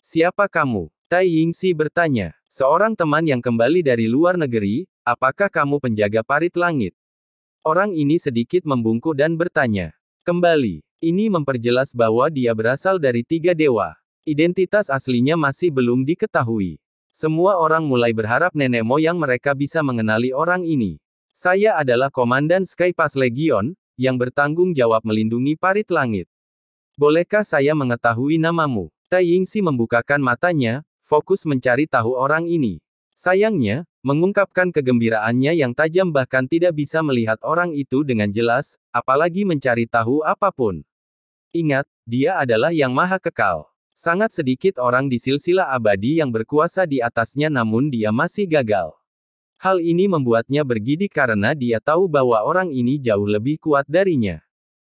A: Siapa kamu? Tai Si bertanya. Seorang teman yang kembali dari luar negeri, apakah kamu penjaga parit langit? Orang ini sedikit membungkuk dan bertanya. Kembali, ini memperjelas bahwa dia berasal dari tiga dewa. Identitas aslinya masih belum diketahui. Semua orang mulai berharap nenek moyang mereka bisa mengenali orang ini. Saya adalah Komandan Skypass Legion, yang bertanggung jawab melindungi parit langit. Bolehkah saya mengetahui namamu? Tai Yingxi membukakan matanya, fokus mencari tahu orang ini. Sayangnya, mengungkapkan kegembiraannya yang tajam bahkan tidak bisa melihat orang itu dengan jelas, apalagi mencari tahu apapun. Ingat, dia adalah yang maha kekal. Sangat sedikit orang di silsilah abadi yang berkuasa di atasnya namun dia masih gagal. Hal ini membuatnya bergidik karena dia tahu bahwa orang ini jauh lebih kuat darinya.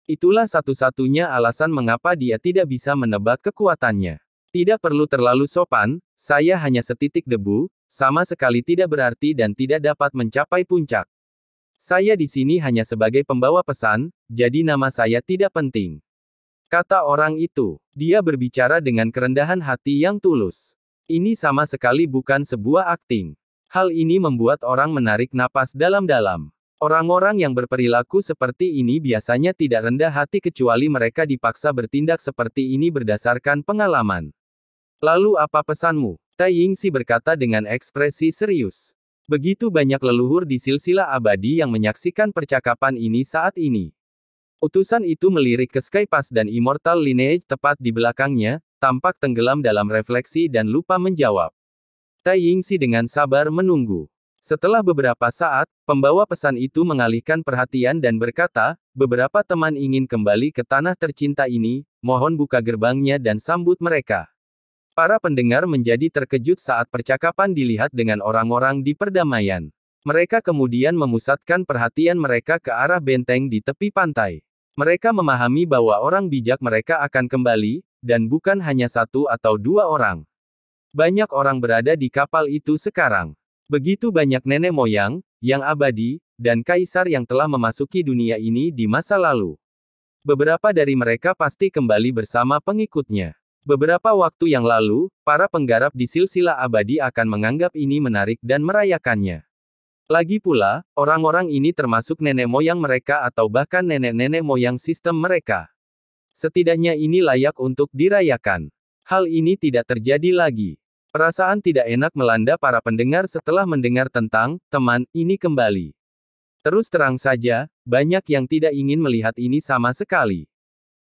A: Itulah satu-satunya alasan mengapa dia tidak bisa menebak kekuatannya. Tidak perlu terlalu sopan, saya hanya setitik debu, sama sekali tidak berarti dan tidak dapat mencapai puncak. Saya di sini hanya sebagai pembawa pesan, jadi nama saya tidak penting. Kata orang itu, dia berbicara dengan kerendahan hati yang tulus. Ini sama sekali bukan sebuah akting. Hal ini membuat orang menarik napas dalam-dalam. Orang-orang yang berperilaku seperti ini biasanya tidak rendah hati kecuali mereka dipaksa bertindak seperti ini berdasarkan pengalaman. Lalu apa pesanmu? Tai Ying si? berkata dengan ekspresi serius. Begitu banyak leluhur di silsilah abadi yang menyaksikan percakapan ini saat ini. Utusan itu melirik ke Skypass dan Immortal Lineage tepat di belakangnya, tampak tenggelam dalam refleksi dan lupa menjawab. Tai Yingxi dengan sabar menunggu. Setelah beberapa saat, pembawa pesan itu mengalihkan perhatian dan berkata, beberapa teman ingin kembali ke tanah tercinta ini, mohon buka gerbangnya dan sambut mereka. Para pendengar menjadi terkejut saat percakapan dilihat dengan orang-orang di perdamaian. Mereka kemudian memusatkan perhatian mereka ke arah benteng di tepi pantai. Mereka memahami bahwa orang bijak mereka akan kembali, dan bukan hanya satu atau dua orang. Banyak orang berada di kapal itu sekarang. Begitu banyak nenek moyang, yang abadi, dan kaisar yang telah memasuki dunia ini di masa lalu. Beberapa dari mereka pasti kembali bersama pengikutnya. Beberapa waktu yang lalu, para penggarap di silsilah abadi akan menganggap ini menarik dan merayakannya. Lagi pula, orang-orang ini termasuk nenek moyang mereka atau bahkan nenek-nenek moyang sistem mereka. Setidaknya ini layak untuk dirayakan. Hal ini tidak terjadi lagi. Perasaan tidak enak melanda para pendengar setelah mendengar tentang teman ini kembali. Terus terang saja, banyak yang tidak ingin melihat ini sama sekali.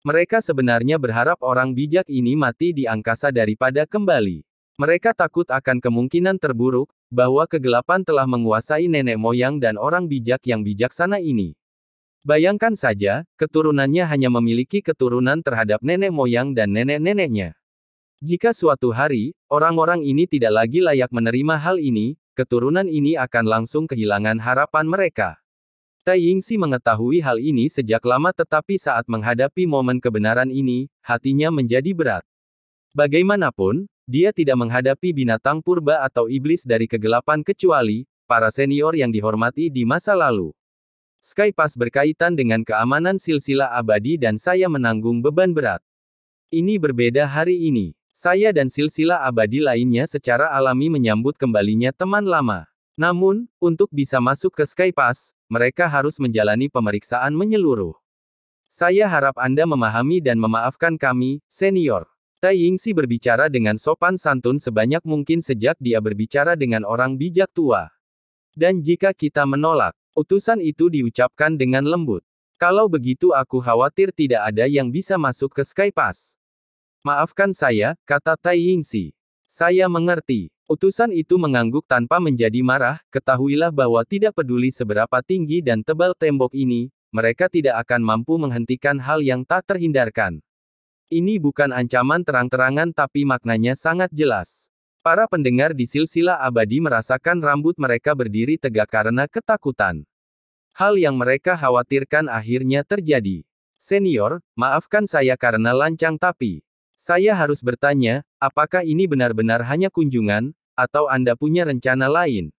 A: Mereka sebenarnya berharap orang bijak ini mati di angkasa daripada kembali. Mereka takut akan kemungkinan terburuk, bahwa kegelapan telah menguasai nenek moyang dan orang bijak yang bijaksana ini. Bayangkan saja, keturunannya hanya memiliki keturunan terhadap nenek moyang dan nenek-neneknya. Jika suatu hari, orang-orang ini tidak lagi layak menerima hal ini, keturunan ini akan langsung kehilangan harapan mereka. Tai si mengetahui hal ini sejak lama tetapi saat menghadapi momen kebenaran ini, hatinya menjadi berat. Bagaimanapun, dia tidak menghadapi binatang purba atau iblis dari kegelapan kecuali, para senior yang dihormati di masa lalu. Skypass berkaitan dengan keamanan silsilah abadi dan saya menanggung beban berat. Ini berbeda hari ini. Saya dan silsilah abadi lainnya secara alami menyambut kembalinya teman lama. Namun, untuk bisa masuk ke Skypass, mereka harus menjalani pemeriksaan menyeluruh. Saya harap Anda memahami dan memaafkan kami, senior. Tai Yingxi berbicara dengan sopan santun sebanyak mungkin sejak dia berbicara dengan orang bijak tua. Dan jika kita menolak, utusan itu diucapkan dengan lembut. Kalau begitu aku khawatir tidak ada yang bisa masuk ke Sky Pass. Maafkan saya, kata Tai Yingxi. Saya mengerti. Utusan itu mengangguk tanpa menjadi marah, ketahuilah bahwa tidak peduli seberapa tinggi dan tebal tembok ini, mereka tidak akan mampu menghentikan hal yang tak terhindarkan. Ini bukan ancaman terang-terangan tapi maknanya sangat jelas. Para pendengar di silsilah abadi merasakan rambut mereka berdiri tegak karena ketakutan. Hal yang mereka khawatirkan akhirnya terjadi. Senior, maafkan saya karena lancang tapi, saya harus bertanya, apakah ini benar-benar hanya kunjungan, atau Anda punya rencana lain?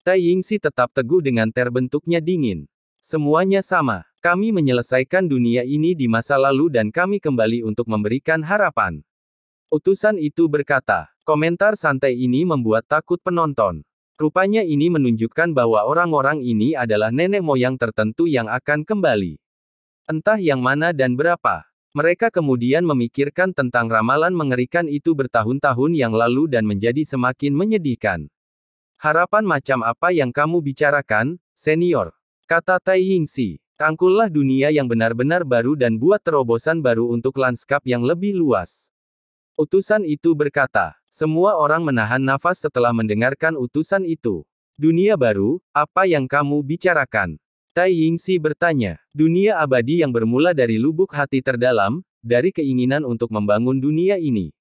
A: Tai Yingxi tetap teguh dengan terbentuknya dingin. Semuanya sama. Kami menyelesaikan dunia ini di masa lalu dan kami kembali untuk memberikan harapan. Utusan itu berkata, komentar santai ini membuat takut penonton. Rupanya ini menunjukkan bahwa orang-orang ini adalah nenek moyang tertentu yang akan kembali. Entah yang mana dan berapa. Mereka kemudian memikirkan tentang ramalan mengerikan itu bertahun-tahun yang lalu dan menjadi semakin menyedihkan. Harapan macam apa yang kamu bicarakan, senior? Kata Tai Yingxi. Rangkullah dunia yang benar-benar baru dan buat terobosan baru untuk lanskap yang lebih luas. Utusan itu berkata, semua orang menahan nafas setelah mendengarkan utusan itu. Dunia baru, apa yang kamu bicarakan? Tai Yingxi bertanya, dunia abadi yang bermula dari lubuk hati terdalam, dari keinginan untuk membangun dunia ini.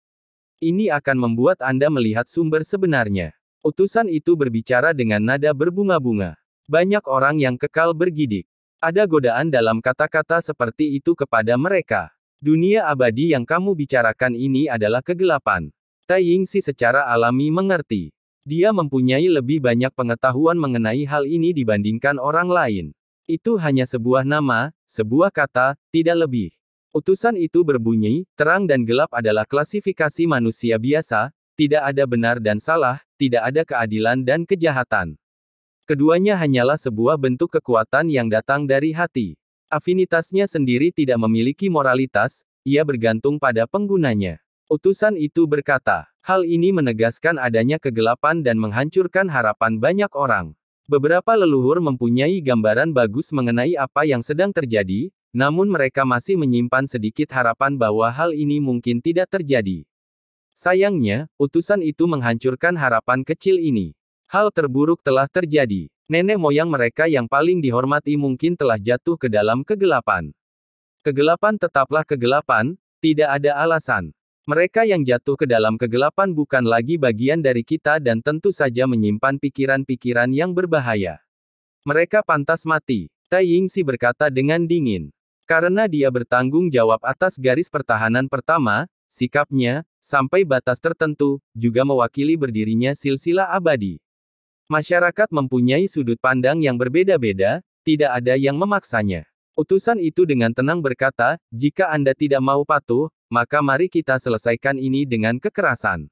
A: Ini akan membuat Anda melihat sumber sebenarnya. Utusan itu berbicara dengan nada berbunga-bunga. Banyak orang yang kekal bergidik. Ada godaan dalam kata-kata seperti itu kepada mereka. Dunia abadi yang kamu bicarakan ini adalah kegelapan. Tai si secara alami mengerti. Dia mempunyai lebih banyak pengetahuan mengenai hal ini dibandingkan orang lain. Itu hanya sebuah nama, sebuah kata, tidak lebih. Utusan itu berbunyi, terang dan gelap adalah klasifikasi manusia biasa, tidak ada benar dan salah, tidak ada keadilan dan kejahatan. Keduanya hanyalah sebuah bentuk kekuatan yang datang dari hati. Afinitasnya sendiri tidak memiliki moralitas, ia bergantung pada penggunanya. Utusan itu berkata, hal ini menegaskan adanya kegelapan dan menghancurkan harapan banyak orang. Beberapa leluhur mempunyai gambaran bagus mengenai apa yang sedang terjadi, namun mereka masih menyimpan sedikit harapan bahwa hal ini mungkin tidak terjadi. Sayangnya, utusan itu menghancurkan harapan kecil ini. Hal terburuk telah terjadi. Nenek moyang mereka yang paling dihormati mungkin telah jatuh ke dalam kegelapan. Kegelapan tetaplah kegelapan, tidak ada alasan. Mereka yang jatuh ke dalam kegelapan bukan lagi bagian dari kita dan tentu saja menyimpan pikiran-pikiran yang berbahaya. Mereka pantas mati, Tai Ying si berkata dengan dingin. Karena dia bertanggung jawab atas garis pertahanan pertama, sikapnya, sampai batas tertentu, juga mewakili berdirinya silsilah abadi. Masyarakat mempunyai sudut pandang yang berbeda-beda, tidak ada yang memaksanya. Utusan itu dengan tenang berkata, "Jika Anda tidak mau patuh, maka mari kita selesaikan ini dengan kekerasan.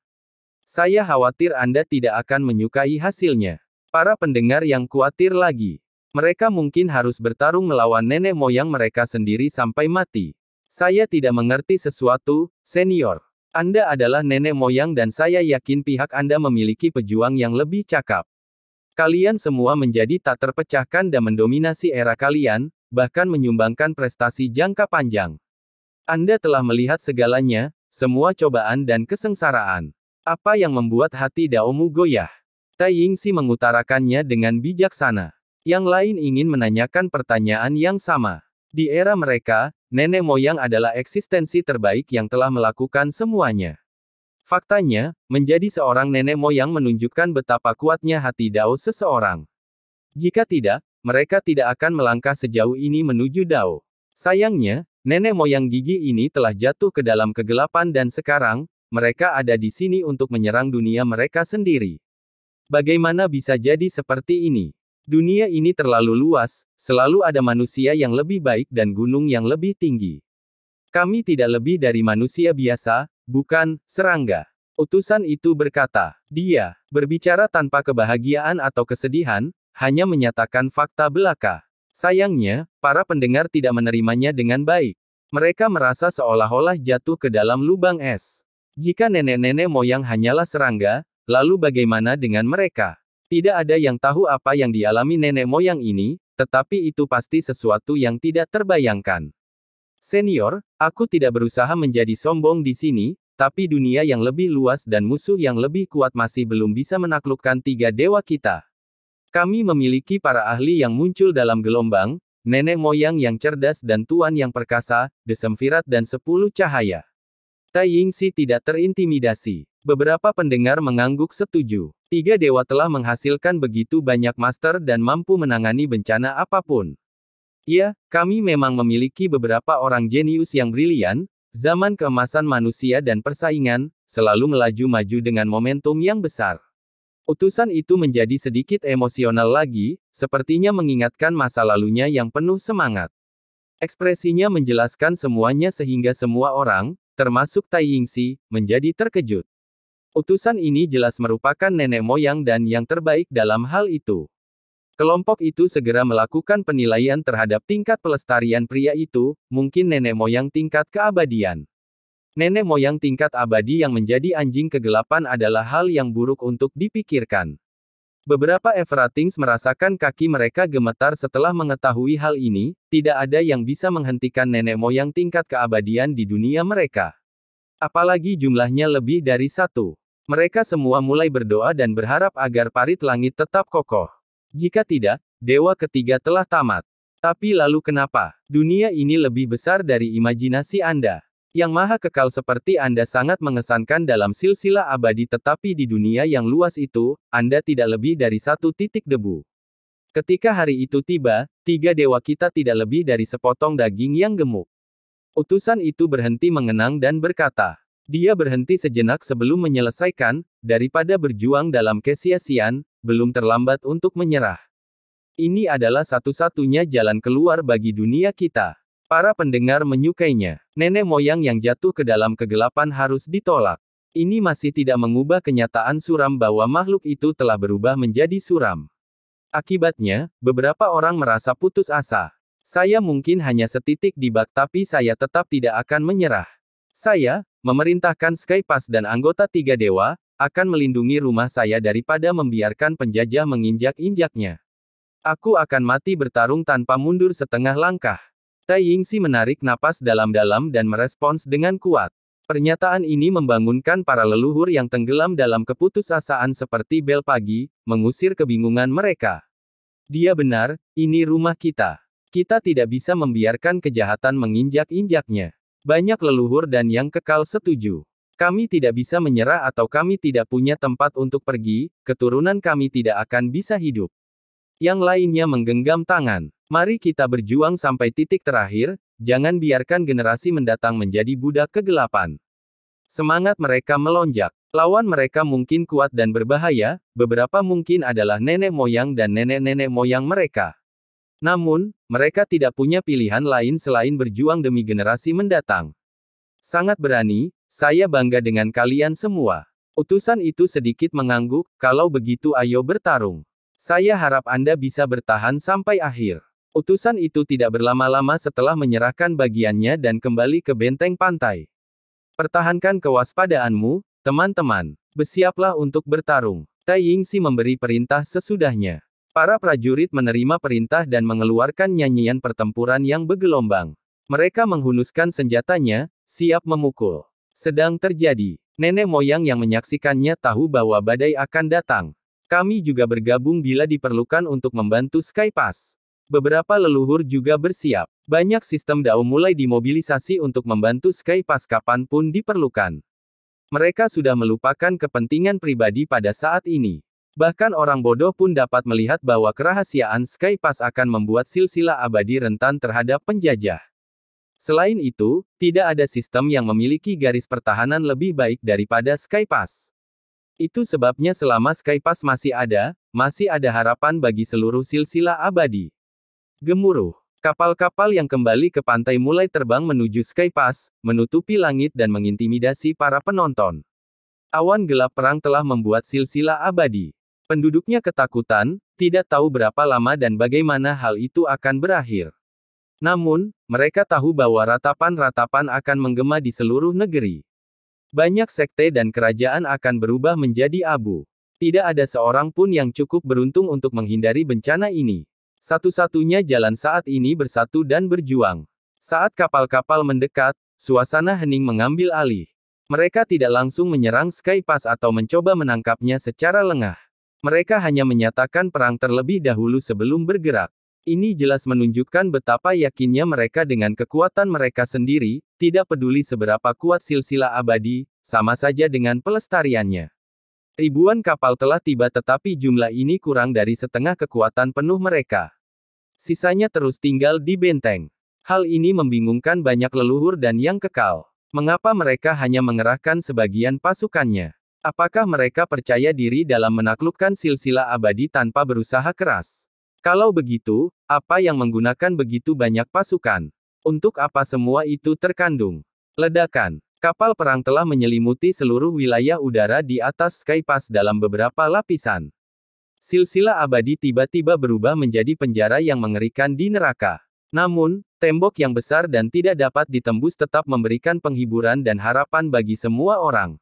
A: Saya khawatir Anda tidak akan menyukai hasilnya." Para pendengar yang khawatir lagi, mereka mungkin harus bertarung melawan nenek moyang mereka sendiri sampai mati. Saya tidak mengerti sesuatu, senior. Anda adalah nenek moyang, dan saya yakin pihak Anda memiliki pejuang yang lebih cakap. Kalian semua menjadi tak terpecahkan dan mendominasi era kalian, bahkan menyumbangkan prestasi jangka panjang. Anda telah melihat segalanya, semua cobaan dan kesengsaraan. Apa yang membuat hati Daomu goyah? Tai Yingxi mengutarakannya dengan bijaksana. Yang lain ingin menanyakan pertanyaan yang sama. Di era mereka, nenek moyang adalah eksistensi terbaik yang telah melakukan semuanya. Faktanya, menjadi seorang nenek moyang menunjukkan betapa kuatnya hati Dao seseorang. Jika tidak, mereka tidak akan melangkah sejauh ini menuju Dao. Sayangnya, nenek moyang gigi ini telah jatuh ke dalam kegelapan dan sekarang, mereka ada di sini untuk menyerang dunia mereka sendiri. Bagaimana bisa jadi seperti ini? Dunia ini terlalu luas, selalu ada manusia yang lebih baik dan gunung yang lebih tinggi. Kami tidak lebih dari manusia biasa, Bukan, serangga. Utusan itu berkata, dia, berbicara tanpa kebahagiaan atau kesedihan, hanya menyatakan fakta belaka. Sayangnya, para pendengar tidak menerimanya dengan baik. Mereka merasa seolah-olah jatuh ke dalam lubang es. Jika nenek-nenek moyang hanyalah serangga, lalu bagaimana dengan mereka? Tidak ada yang tahu apa yang dialami nenek moyang ini, tetapi itu pasti sesuatu yang tidak terbayangkan. Senior, aku tidak berusaha menjadi sombong di sini, tapi dunia yang lebih luas dan musuh yang lebih kuat masih belum bisa menaklukkan tiga dewa kita. Kami memiliki para ahli yang muncul dalam gelombang, nenek moyang yang cerdas dan tuan yang perkasa, desemfirat dan sepuluh cahaya. Tai Si tidak terintimidasi. Beberapa pendengar mengangguk setuju. Tiga dewa telah menghasilkan begitu banyak master dan mampu menangani bencana apapun. Iya, kami memang memiliki beberapa orang jenius yang brilian, zaman keemasan manusia dan persaingan, selalu melaju maju dengan momentum yang besar. Utusan itu menjadi sedikit emosional lagi, sepertinya mengingatkan masa lalunya yang penuh semangat. Ekspresinya menjelaskan semuanya sehingga semua orang, termasuk Tai Yingxi, menjadi terkejut. Utusan ini jelas merupakan nenek moyang dan yang terbaik dalam hal itu. Kelompok itu segera melakukan penilaian terhadap tingkat pelestarian pria itu, mungkin nenek moyang tingkat keabadian. Nenek moyang tingkat abadi yang menjadi anjing kegelapan adalah hal yang buruk untuk dipikirkan. Beberapa Everatings merasakan kaki mereka gemetar setelah mengetahui hal ini, tidak ada yang bisa menghentikan nenek moyang tingkat keabadian di dunia mereka. Apalagi jumlahnya lebih dari satu. Mereka semua mulai berdoa dan berharap agar parit langit tetap kokoh. Jika tidak, dewa ketiga telah tamat. Tapi lalu kenapa? Dunia ini lebih besar dari imajinasi Anda. Yang maha kekal seperti Anda sangat mengesankan dalam silsilah abadi tetapi di dunia yang luas itu, Anda tidak lebih dari satu titik debu. Ketika hari itu tiba, tiga dewa kita tidak lebih dari sepotong daging yang gemuk. Utusan itu berhenti mengenang dan berkata, dia berhenti sejenak sebelum menyelesaikan, daripada berjuang dalam kesiasian, belum terlambat untuk menyerah. Ini adalah satu-satunya jalan keluar bagi dunia kita. Para pendengar menyukainya. Nenek moyang yang jatuh ke dalam kegelapan harus ditolak. Ini masih tidak mengubah kenyataan suram bahwa makhluk itu telah berubah menjadi suram. Akibatnya, beberapa orang merasa putus asa. Saya mungkin hanya setitik di bak tapi saya tetap tidak akan menyerah. Saya, memerintahkan Skypass dan anggota tiga dewa, akan melindungi rumah saya daripada membiarkan penjajah menginjak-injaknya. Aku akan mati bertarung tanpa mundur setengah langkah. Tai Yingxi menarik napas dalam-dalam dan merespons dengan kuat. Pernyataan ini membangunkan para leluhur yang tenggelam dalam keputusasaan seperti bel pagi, mengusir kebingungan mereka. Dia benar, ini rumah kita. Kita tidak bisa membiarkan kejahatan menginjak-injaknya. Banyak leluhur dan yang kekal setuju. Kami tidak bisa menyerah atau kami tidak punya tempat untuk pergi, keturunan kami tidak akan bisa hidup. Yang lainnya menggenggam tangan. Mari kita berjuang sampai titik terakhir, jangan biarkan generasi mendatang menjadi budak kegelapan. Semangat mereka melonjak. Lawan mereka mungkin kuat dan berbahaya, beberapa mungkin adalah nenek moyang dan nenek-nenek moyang mereka. Namun, mereka tidak punya pilihan lain selain berjuang demi generasi mendatang. Sangat berani, saya bangga dengan kalian semua. Utusan itu sedikit mengangguk, kalau begitu ayo bertarung. Saya harap Anda bisa bertahan sampai akhir. Utusan itu tidak berlama-lama setelah menyerahkan bagiannya dan kembali ke benteng pantai. Pertahankan kewaspadaanmu, teman-teman. Bersiaplah untuk bertarung. Tai Yingxi memberi perintah sesudahnya. Para prajurit menerima perintah dan mengeluarkan nyanyian pertempuran yang bergelombang. Mereka menghunuskan senjatanya, siap memukul sedang terjadi. Nenek moyang yang menyaksikannya tahu bahwa badai akan datang. Kami juga bergabung bila diperlukan untuk membantu Skypass. Beberapa leluhur juga bersiap. Banyak sistem DAO mulai dimobilisasi untuk membantu Skypass kapanpun diperlukan. Mereka sudah melupakan kepentingan pribadi pada saat ini. Bahkan orang bodoh pun dapat melihat bahwa kerahasiaan Skypass akan membuat silsilah abadi rentan terhadap penjajah. Selain itu, tidak ada sistem yang memiliki garis pertahanan lebih baik daripada Skypass. Itu sebabnya selama Skypass masih ada, masih ada harapan bagi seluruh silsilah abadi. Gemuruh. Kapal-kapal yang kembali ke pantai mulai terbang menuju Skypass, menutupi langit dan mengintimidasi para penonton. Awan gelap perang telah membuat silsilah abadi. Penduduknya ketakutan, tidak tahu berapa lama dan bagaimana hal itu akan berakhir. Namun, mereka tahu bahwa ratapan-ratapan akan menggema di seluruh negeri. Banyak sekte dan kerajaan akan berubah menjadi abu. Tidak ada seorang pun yang cukup beruntung untuk menghindari bencana ini. Satu-satunya jalan saat ini bersatu dan berjuang. Saat kapal-kapal mendekat, suasana hening mengambil alih. Mereka tidak langsung menyerang Skypass atau mencoba menangkapnya secara lengah. Mereka hanya menyatakan perang terlebih dahulu sebelum bergerak. Ini jelas menunjukkan betapa yakinnya mereka dengan kekuatan mereka sendiri, tidak peduli seberapa kuat silsilah abadi, sama saja dengan pelestariannya. Ribuan kapal telah tiba tetapi jumlah ini kurang dari setengah kekuatan penuh mereka. Sisanya terus tinggal di benteng. Hal ini membingungkan banyak leluhur dan yang kekal. Mengapa mereka hanya mengerahkan sebagian pasukannya? Apakah mereka percaya diri dalam menaklukkan silsilah abadi tanpa berusaha keras? Kalau begitu, apa yang menggunakan begitu banyak pasukan? Untuk apa semua itu terkandung? Ledakan. Kapal perang telah menyelimuti seluruh wilayah udara di atas Skypass dalam beberapa lapisan. Silsilah abadi tiba-tiba berubah menjadi penjara yang mengerikan di neraka. Namun, tembok yang besar dan tidak dapat ditembus tetap memberikan penghiburan dan harapan bagi semua orang.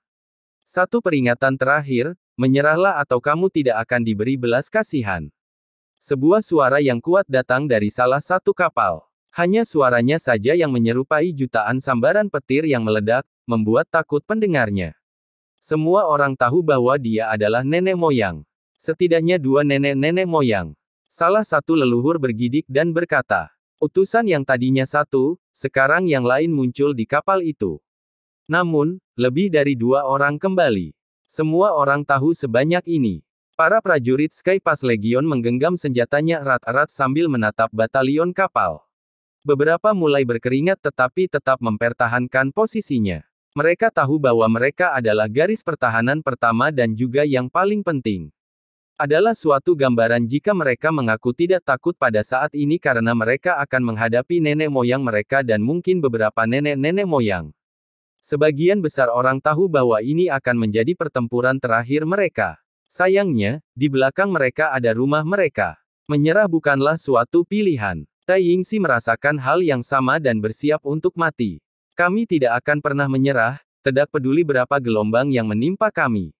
A: Satu peringatan terakhir, menyerahlah atau kamu tidak akan diberi belas kasihan. Sebuah suara yang kuat datang dari salah satu kapal. Hanya suaranya saja yang menyerupai jutaan sambaran petir yang meledak, membuat takut pendengarnya. Semua orang tahu bahwa dia adalah nenek moyang. Setidaknya dua nenek-nenek moyang. Salah satu leluhur bergidik dan berkata, utusan yang tadinya satu, sekarang yang lain muncul di kapal itu. Namun, lebih dari dua orang kembali. Semua orang tahu sebanyak ini. Para prajurit Sky Pass Legion menggenggam senjatanya erat-erat sambil menatap batalion kapal. Beberapa mulai berkeringat tetapi tetap mempertahankan posisinya. Mereka tahu bahwa mereka adalah garis pertahanan pertama dan juga yang paling penting. Adalah suatu gambaran jika mereka mengaku tidak takut pada saat ini karena mereka akan menghadapi nenek moyang mereka dan mungkin beberapa nenek-nenek moyang. Sebagian besar orang tahu bahwa ini akan menjadi pertempuran terakhir mereka. Sayangnya, di belakang mereka ada rumah mereka. Menyerah bukanlah suatu pilihan. Tai Si merasakan hal yang sama dan bersiap untuk mati. Kami tidak akan pernah menyerah, tidak peduli berapa gelombang yang menimpa kami.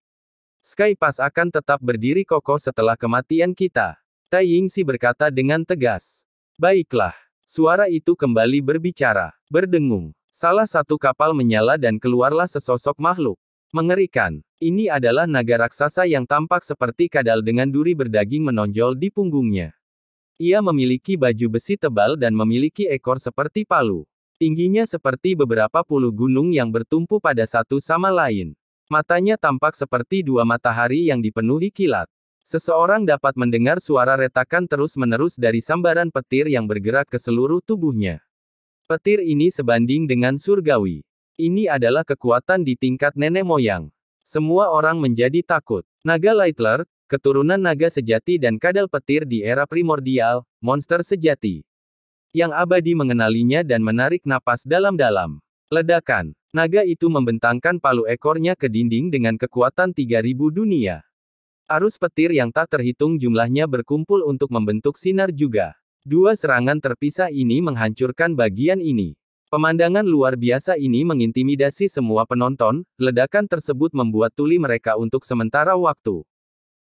A: Sky Pass akan tetap berdiri kokoh setelah kematian kita. Tai Si berkata dengan tegas. Baiklah. Suara itu kembali berbicara, berdengung. Salah satu kapal menyala dan keluarlah sesosok makhluk. Mengerikan. Ini adalah naga raksasa yang tampak seperti kadal dengan duri berdaging menonjol di punggungnya. Ia memiliki baju besi tebal dan memiliki ekor seperti palu. Tingginya seperti beberapa puluh gunung yang bertumpu pada satu sama lain. Matanya tampak seperti dua matahari yang dipenuhi kilat. Seseorang dapat mendengar suara retakan terus-menerus dari sambaran petir yang bergerak ke seluruh tubuhnya. Petir ini sebanding dengan surgawi. Ini adalah kekuatan di tingkat nenek moyang. Semua orang menjadi takut. Naga Lightler, keturunan naga sejati dan kadal petir di era primordial, monster sejati. Yang abadi mengenalinya dan menarik napas dalam-dalam. Ledakan. Naga itu membentangkan palu ekornya ke dinding dengan kekuatan 3000 dunia. Arus petir yang tak terhitung jumlahnya berkumpul untuk membentuk sinar juga. Dua serangan terpisah ini menghancurkan bagian ini. Pemandangan luar biasa ini mengintimidasi semua penonton, ledakan tersebut membuat tuli mereka untuk sementara waktu.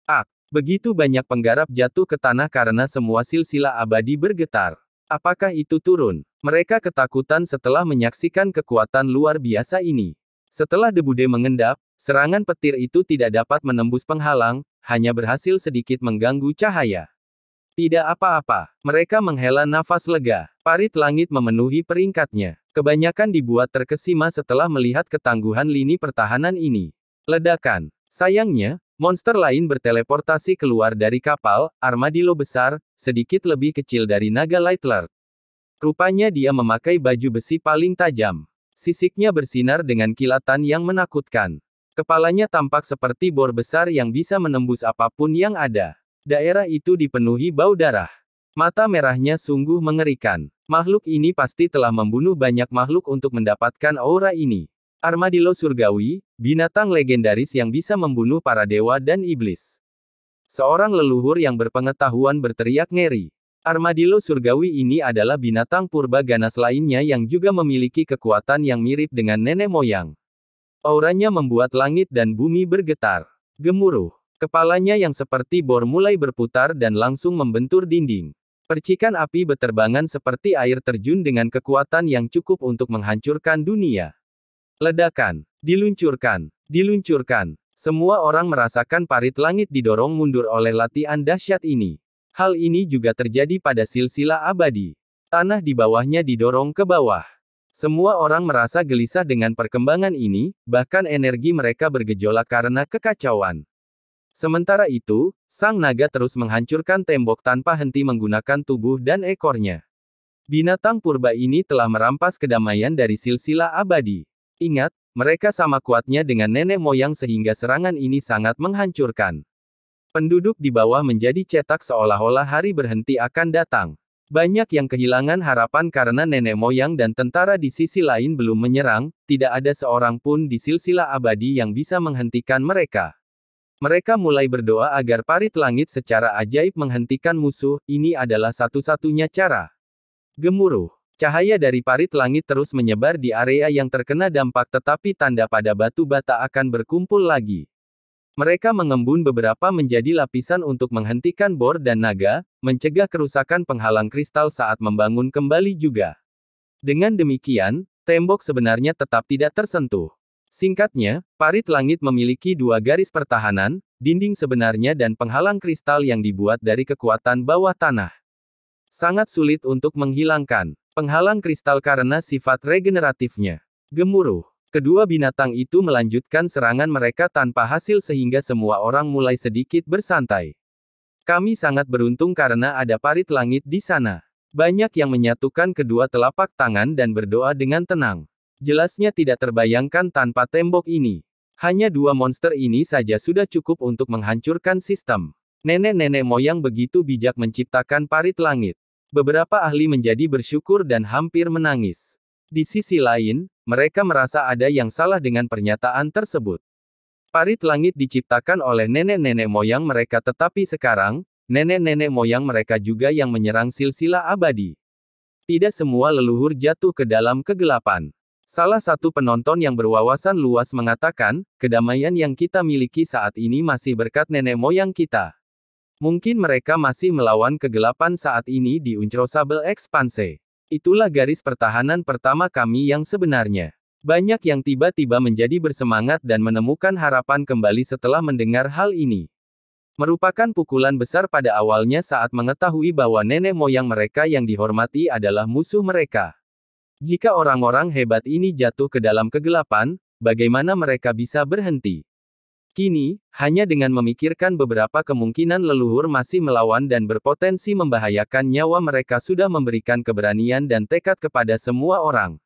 A: Ah, begitu banyak penggarap jatuh ke tanah karena semua silsilah abadi bergetar. Apakah itu turun? Mereka ketakutan setelah menyaksikan kekuatan luar biasa ini. Setelah debude mengendap, serangan petir itu tidak dapat menembus penghalang, hanya berhasil sedikit mengganggu cahaya. Tidak apa-apa, mereka menghela nafas lega. Parit langit memenuhi peringkatnya. Kebanyakan dibuat terkesima setelah melihat ketangguhan lini pertahanan ini. Ledakan. Sayangnya, monster lain berteleportasi keluar dari kapal, armadillo besar, sedikit lebih kecil dari naga Lightler. Rupanya dia memakai baju besi paling tajam. Sisiknya bersinar dengan kilatan yang menakutkan. Kepalanya tampak seperti bor besar yang bisa menembus apapun yang ada. Daerah itu dipenuhi bau darah. Mata merahnya sungguh mengerikan. Makhluk ini pasti telah membunuh banyak makhluk untuk mendapatkan aura ini. Armadillo surgawi, binatang legendaris yang bisa membunuh para dewa dan iblis. Seorang leluhur yang berpengetahuan berteriak ngeri. Armadillo surgawi ini adalah binatang purba ganas lainnya yang juga memiliki kekuatan yang mirip dengan nenek moyang. Auranya membuat langit dan bumi bergetar. Gemuruh. Kepalanya yang seperti bor mulai berputar dan langsung membentur dinding. Percikan api beterbangan seperti air terjun dengan kekuatan yang cukup untuk menghancurkan dunia. Ledakan, diluncurkan, diluncurkan. Semua orang merasakan parit langit didorong mundur oleh latihan dahsyat ini. Hal ini juga terjadi pada silsilah abadi. Tanah di bawahnya didorong ke bawah. Semua orang merasa gelisah dengan perkembangan ini, bahkan energi mereka bergejolak karena kekacauan. Sementara itu, sang naga terus menghancurkan tembok tanpa henti menggunakan tubuh dan ekornya. Binatang purba ini telah merampas kedamaian dari silsilah abadi. Ingat, mereka sama kuatnya dengan nenek moyang sehingga serangan ini sangat menghancurkan. Penduduk di bawah menjadi cetak seolah-olah hari berhenti akan datang. Banyak yang kehilangan harapan karena nenek moyang dan tentara di sisi lain belum menyerang, tidak ada seorang pun di silsilah abadi yang bisa menghentikan mereka. Mereka mulai berdoa agar parit langit secara ajaib menghentikan musuh, ini adalah satu-satunya cara. Gemuruh. Cahaya dari parit langit terus menyebar di area yang terkena dampak tetapi tanda pada batu bata akan berkumpul lagi. Mereka mengembun beberapa menjadi lapisan untuk menghentikan bor dan naga, mencegah kerusakan penghalang kristal saat membangun kembali juga. Dengan demikian, tembok sebenarnya tetap tidak tersentuh. Singkatnya, parit langit memiliki dua garis pertahanan, dinding sebenarnya dan penghalang kristal yang dibuat dari kekuatan bawah tanah. Sangat sulit untuk menghilangkan penghalang kristal karena sifat regeneratifnya. Gemuruh. Kedua binatang itu melanjutkan serangan mereka tanpa hasil sehingga semua orang mulai sedikit bersantai. Kami sangat beruntung karena ada parit langit di sana. Banyak yang menyatukan kedua telapak tangan dan berdoa dengan tenang. Jelasnya tidak terbayangkan tanpa tembok ini. Hanya dua monster ini saja sudah cukup untuk menghancurkan sistem. Nenek-nenek moyang begitu bijak menciptakan parit langit. Beberapa ahli menjadi bersyukur dan hampir menangis. Di sisi lain, mereka merasa ada yang salah dengan pernyataan tersebut. Parit langit diciptakan oleh nenek-nenek moyang mereka tetapi sekarang, nenek-nenek moyang mereka juga yang menyerang silsilah abadi. Tidak semua leluhur jatuh ke dalam kegelapan. Salah satu penonton yang berwawasan luas mengatakan, kedamaian yang kita miliki saat ini masih berkat nenek moyang kita. Mungkin mereka masih melawan kegelapan saat ini di Uncrosable Expanse. Itulah garis pertahanan pertama kami yang sebenarnya. Banyak yang tiba-tiba menjadi bersemangat dan menemukan harapan kembali setelah mendengar hal ini merupakan pukulan besar pada awalnya saat mengetahui bahwa nenek moyang mereka yang dihormati adalah musuh mereka. Jika orang-orang hebat ini jatuh ke dalam kegelapan, bagaimana mereka bisa berhenti? Kini, hanya dengan memikirkan beberapa kemungkinan leluhur masih melawan dan berpotensi membahayakan nyawa mereka sudah memberikan keberanian dan tekad kepada semua orang.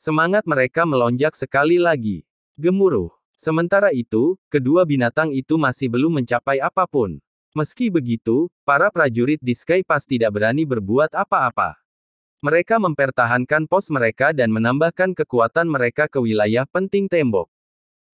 A: Semangat mereka melonjak sekali lagi. Gemuruh. Sementara itu, kedua binatang itu masih belum mencapai apapun. Meski begitu, para prajurit di Sky Pass tidak berani berbuat apa-apa. Mereka mempertahankan pos mereka dan menambahkan kekuatan mereka ke wilayah penting tembok.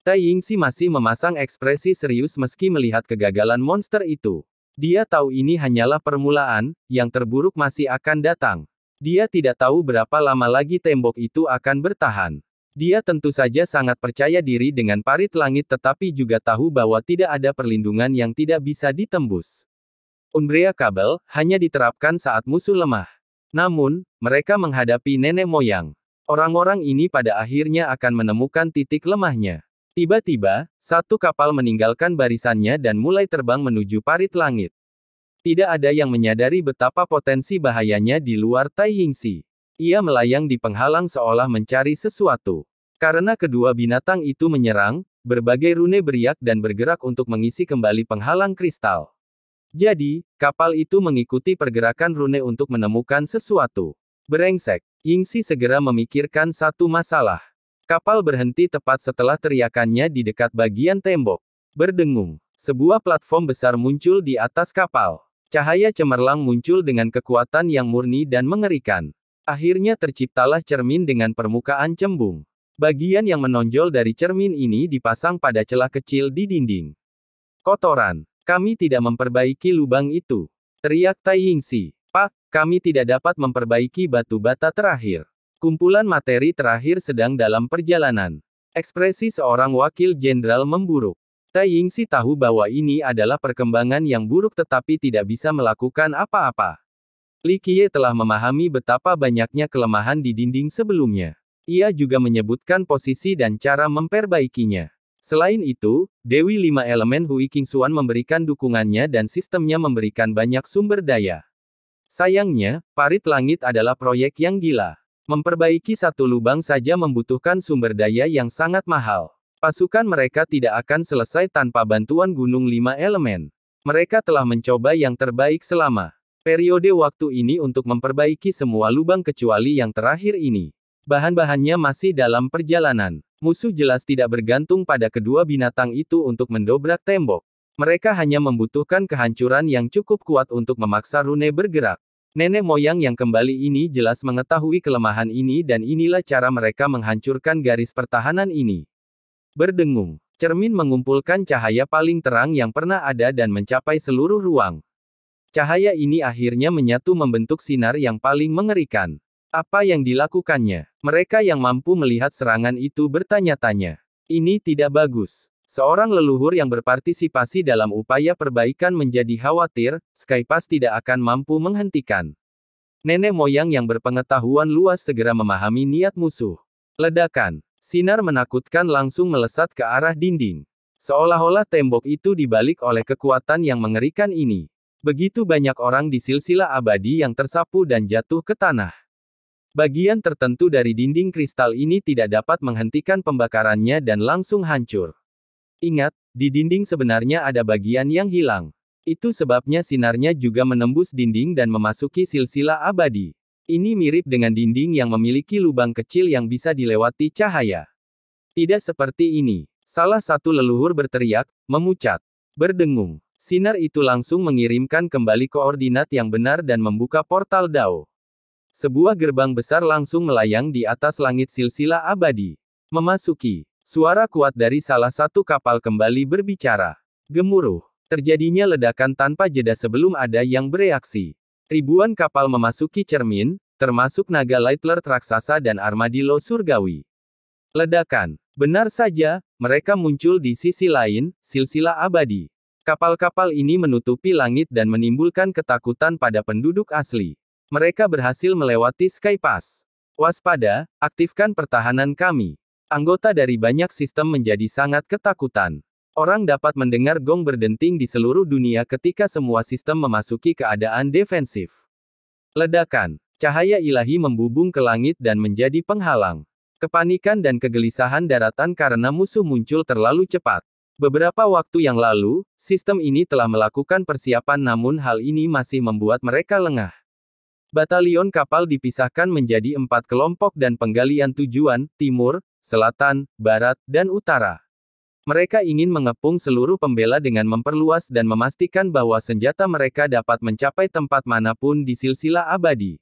A: Tai Yingxi masih memasang ekspresi serius meski melihat kegagalan monster itu. Dia tahu ini hanyalah permulaan, yang terburuk masih akan datang. Dia tidak tahu berapa lama lagi tembok itu akan bertahan. Dia tentu saja sangat percaya diri dengan parit langit tetapi juga tahu bahwa tidak ada perlindungan yang tidak bisa ditembus. Umbria kabel, hanya diterapkan saat musuh lemah. Namun, mereka menghadapi nenek moyang. Orang-orang ini pada akhirnya akan menemukan titik lemahnya. Tiba-tiba, satu kapal meninggalkan barisannya dan mulai terbang menuju parit langit. Tidak ada yang menyadari betapa potensi bahayanya di luar Tai Yingxi. Ia melayang di penghalang seolah mencari sesuatu. Karena kedua binatang itu menyerang, berbagai rune beriak dan bergerak untuk mengisi kembali penghalang kristal. Jadi, kapal itu mengikuti pergerakan rune untuk menemukan sesuatu. Berengsek, Yingxi segera memikirkan satu masalah. Kapal berhenti tepat setelah teriakannya di dekat bagian tembok. Berdengung, sebuah platform besar muncul di atas kapal. Cahaya cemerlang muncul dengan kekuatan yang murni dan mengerikan. Akhirnya terciptalah cermin dengan permukaan cembung. Bagian yang menonjol dari cermin ini dipasang pada celah kecil di dinding. Kotoran, kami tidak memperbaiki lubang itu. Teriak Tai Si. Pak, kami tidak dapat memperbaiki batu bata terakhir. Kumpulan materi terakhir sedang dalam perjalanan. Ekspresi seorang wakil jenderal memburuk. Tai Si tahu bahwa ini adalah perkembangan yang buruk tetapi tidak bisa melakukan apa-apa. Li Qiye telah memahami betapa banyaknya kelemahan di dinding sebelumnya. Ia juga menyebutkan posisi dan cara memperbaikinya. Selain itu, Dewi Lima Elemen Hui King Suan memberikan dukungannya dan sistemnya memberikan banyak sumber daya. Sayangnya, parit langit adalah proyek yang gila. Memperbaiki satu lubang saja membutuhkan sumber daya yang sangat mahal. Pasukan mereka tidak akan selesai tanpa bantuan gunung lima elemen. Mereka telah mencoba yang terbaik selama periode waktu ini untuk memperbaiki semua lubang kecuali yang terakhir ini. Bahan-bahannya masih dalam perjalanan. Musuh jelas tidak bergantung pada kedua binatang itu untuk mendobrak tembok. Mereka hanya membutuhkan kehancuran yang cukup kuat untuk memaksa Rune bergerak. Nenek moyang yang kembali ini jelas mengetahui kelemahan ini dan inilah cara mereka menghancurkan garis pertahanan ini. Berdengung, cermin mengumpulkan cahaya paling terang yang pernah ada dan mencapai seluruh ruang. Cahaya ini akhirnya menyatu membentuk sinar yang paling mengerikan. Apa yang dilakukannya? Mereka yang mampu melihat serangan itu bertanya-tanya. Ini tidak bagus. Seorang leluhur yang berpartisipasi dalam upaya perbaikan menjadi khawatir, Skypas tidak akan mampu menghentikan. Nenek moyang yang berpengetahuan luas segera memahami niat musuh. Ledakan. Sinar menakutkan langsung melesat ke arah dinding. Seolah-olah tembok itu dibalik oleh kekuatan yang mengerikan ini. Begitu banyak orang di silsilah abadi yang tersapu dan jatuh ke tanah. Bagian tertentu dari dinding kristal ini tidak dapat menghentikan pembakarannya dan langsung hancur. Ingat, di dinding sebenarnya ada bagian yang hilang. Itu sebabnya sinarnya juga menembus dinding dan memasuki silsilah abadi. Ini mirip dengan dinding yang memiliki lubang kecil yang bisa dilewati cahaya. Tidak seperti ini. Salah satu leluhur berteriak, memucat, berdengung. Sinar itu langsung mengirimkan kembali koordinat yang benar dan membuka portal Dao. Sebuah gerbang besar langsung melayang di atas langit silsilah abadi. Memasuki. Suara kuat dari salah satu kapal kembali berbicara. Gemuruh. Terjadinya ledakan tanpa jeda sebelum ada yang bereaksi. Ribuan kapal memasuki cermin, termasuk naga Lightler Traksasa dan armadillo surgawi. Ledakan. Benar saja, mereka muncul di sisi lain, silsilah abadi. Kapal-kapal ini menutupi langit dan menimbulkan ketakutan pada penduduk asli. Mereka berhasil melewati Sky Pass. Waspada, aktifkan pertahanan kami. Anggota dari banyak sistem menjadi sangat ketakutan. Orang dapat mendengar gong berdenting di seluruh dunia ketika semua sistem memasuki keadaan defensif. Ledakan, cahaya ilahi membubung ke langit dan menjadi penghalang. Kepanikan dan kegelisahan daratan karena musuh muncul terlalu cepat. Beberapa waktu yang lalu, sistem ini telah melakukan persiapan namun hal ini masih membuat mereka lengah. Batalion kapal dipisahkan menjadi empat kelompok dan penggalian tujuan, timur, selatan, barat, dan utara. Mereka ingin mengepung seluruh pembela dengan memperluas dan memastikan bahwa senjata mereka dapat mencapai tempat manapun di silsilah abadi.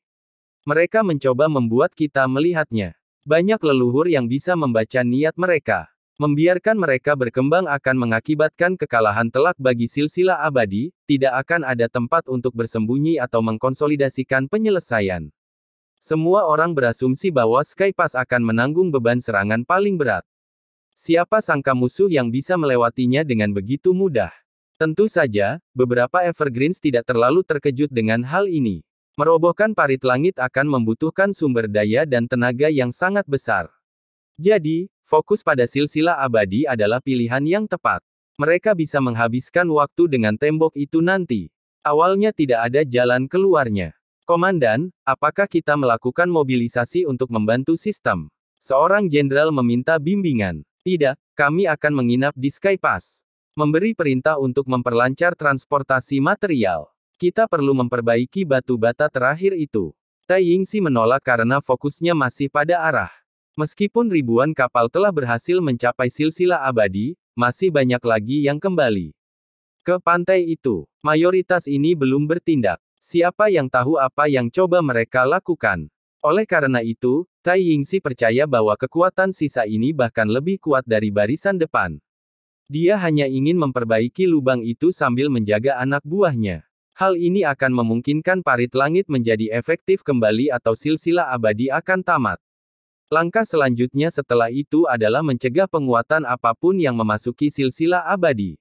A: Mereka mencoba membuat kita melihatnya. Banyak leluhur yang bisa membaca niat mereka. Membiarkan mereka berkembang akan mengakibatkan kekalahan telak bagi silsilah abadi, tidak akan ada tempat untuk bersembunyi atau mengkonsolidasikan penyelesaian. Semua orang berasumsi bahwa Skypass akan menanggung beban serangan paling berat. Siapa sangka musuh yang bisa melewatinya dengan begitu mudah? Tentu saja, beberapa Evergreens tidak terlalu terkejut dengan hal ini. Merobohkan parit langit akan membutuhkan sumber daya dan tenaga yang sangat besar. Jadi, Fokus pada silsilah abadi adalah pilihan yang tepat. Mereka bisa menghabiskan waktu dengan tembok itu nanti. Awalnya tidak ada jalan keluarnya. Komandan, apakah kita melakukan mobilisasi untuk membantu sistem? Seorang jenderal meminta bimbingan. Tidak, kami akan menginap di Sky Pass. Memberi perintah untuk memperlancar transportasi material. Kita perlu memperbaiki batu bata terakhir itu. Tai Yingxi menolak karena fokusnya masih pada arah. Meskipun ribuan kapal telah berhasil mencapai silsilah abadi, masih banyak lagi yang kembali ke pantai itu. Mayoritas ini belum bertindak. Siapa yang tahu apa yang coba mereka lakukan? Oleh karena itu, Tai Si percaya bahwa kekuatan sisa ini bahkan lebih kuat dari barisan depan. Dia hanya ingin memperbaiki lubang itu sambil menjaga anak buahnya. Hal ini akan memungkinkan parit langit menjadi efektif kembali atau silsilah abadi akan tamat. Langkah selanjutnya setelah itu adalah mencegah penguatan apapun yang memasuki silsilah abadi.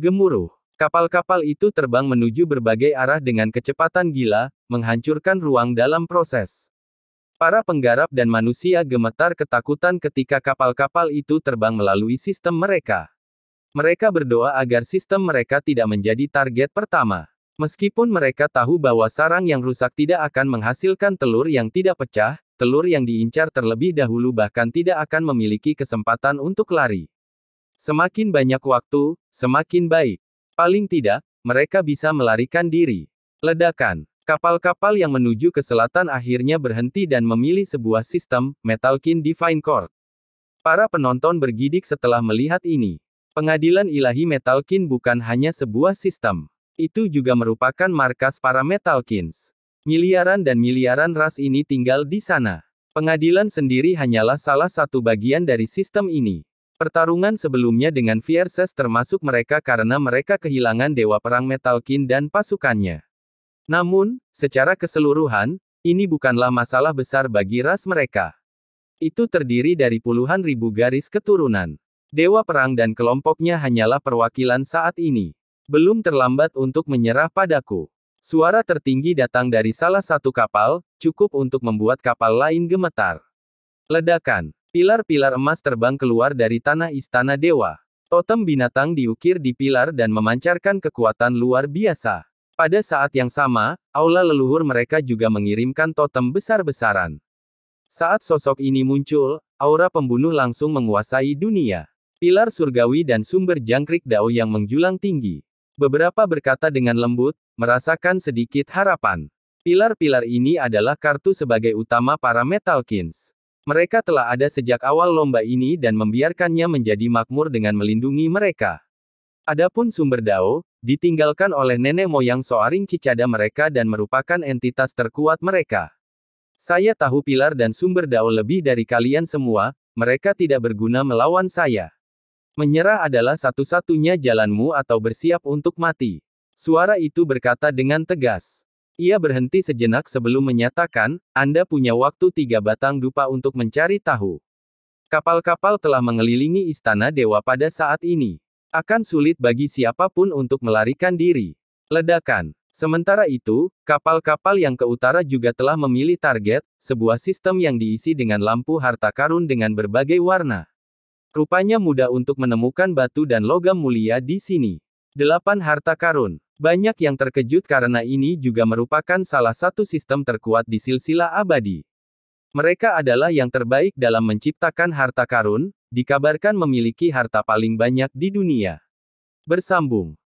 A: Gemuruh. Kapal-kapal itu terbang menuju berbagai arah dengan kecepatan gila, menghancurkan ruang dalam proses. Para penggarap dan manusia gemetar ketakutan ketika kapal-kapal itu terbang melalui sistem mereka. Mereka berdoa agar sistem mereka tidak menjadi target pertama. Meskipun mereka tahu bahwa sarang yang rusak tidak akan menghasilkan telur yang tidak pecah, telur yang diincar terlebih dahulu bahkan tidak akan memiliki kesempatan untuk lari. Semakin banyak waktu, semakin baik. Paling tidak, mereka bisa melarikan diri. Ledakan. Kapal-kapal yang menuju ke selatan akhirnya berhenti dan memilih sebuah sistem, Metalkin Divine Court. Para penonton bergidik setelah melihat ini. Pengadilan ilahi Metalkin bukan hanya sebuah sistem. Itu juga merupakan markas para Metalkins. Miliaran dan miliaran ras ini tinggal di sana. Pengadilan sendiri hanyalah salah satu bagian dari sistem ini. Pertarungan sebelumnya dengan Fierces termasuk mereka karena mereka kehilangan Dewa Perang Metalkin dan pasukannya. Namun, secara keseluruhan, ini bukanlah masalah besar bagi ras mereka. Itu terdiri dari puluhan ribu garis keturunan. Dewa Perang dan kelompoknya hanyalah perwakilan saat ini. Belum terlambat untuk menyerah padaku. Suara tertinggi datang dari salah satu kapal, cukup untuk membuat kapal lain gemetar. Ledakan. Pilar-pilar emas terbang keluar dari tanah istana dewa. Totem binatang diukir di pilar dan memancarkan kekuatan luar biasa. Pada saat yang sama, aula leluhur mereka juga mengirimkan totem besar-besaran. Saat sosok ini muncul, aura pembunuh langsung menguasai dunia. Pilar surgawi dan sumber jangkrik dao yang menjulang tinggi. Beberapa berkata dengan lembut, merasakan sedikit harapan. Pilar-pilar ini adalah kartu sebagai utama para Metalkins. Mereka telah ada sejak awal lomba ini dan membiarkannya menjadi makmur dengan melindungi mereka. Adapun sumber Dao, ditinggalkan oleh nenek moyang Soaring Cicada mereka dan merupakan entitas terkuat mereka. Saya tahu pilar dan sumber Dao lebih dari kalian semua, mereka tidak berguna melawan saya. Menyerah adalah satu-satunya jalanmu atau bersiap untuk mati. Suara itu berkata dengan tegas. Ia berhenti sejenak sebelum menyatakan, Anda punya waktu tiga batang dupa untuk mencari tahu. Kapal-kapal telah mengelilingi istana dewa pada saat ini. Akan sulit bagi siapapun untuk melarikan diri. Ledakan. Sementara itu, kapal-kapal yang ke utara juga telah memilih target, sebuah sistem yang diisi dengan lampu harta karun dengan berbagai warna. Rupanya mudah untuk menemukan batu dan logam mulia di sini. Delapan Harta karun. Banyak yang terkejut karena ini juga merupakan salah satu sistem terkuat di silsilah abadi. Mereka adalah yang terbaik dalam menciptakan harta karun, dikabarkan memiliki harta paling banyak di dunia. Bersambung.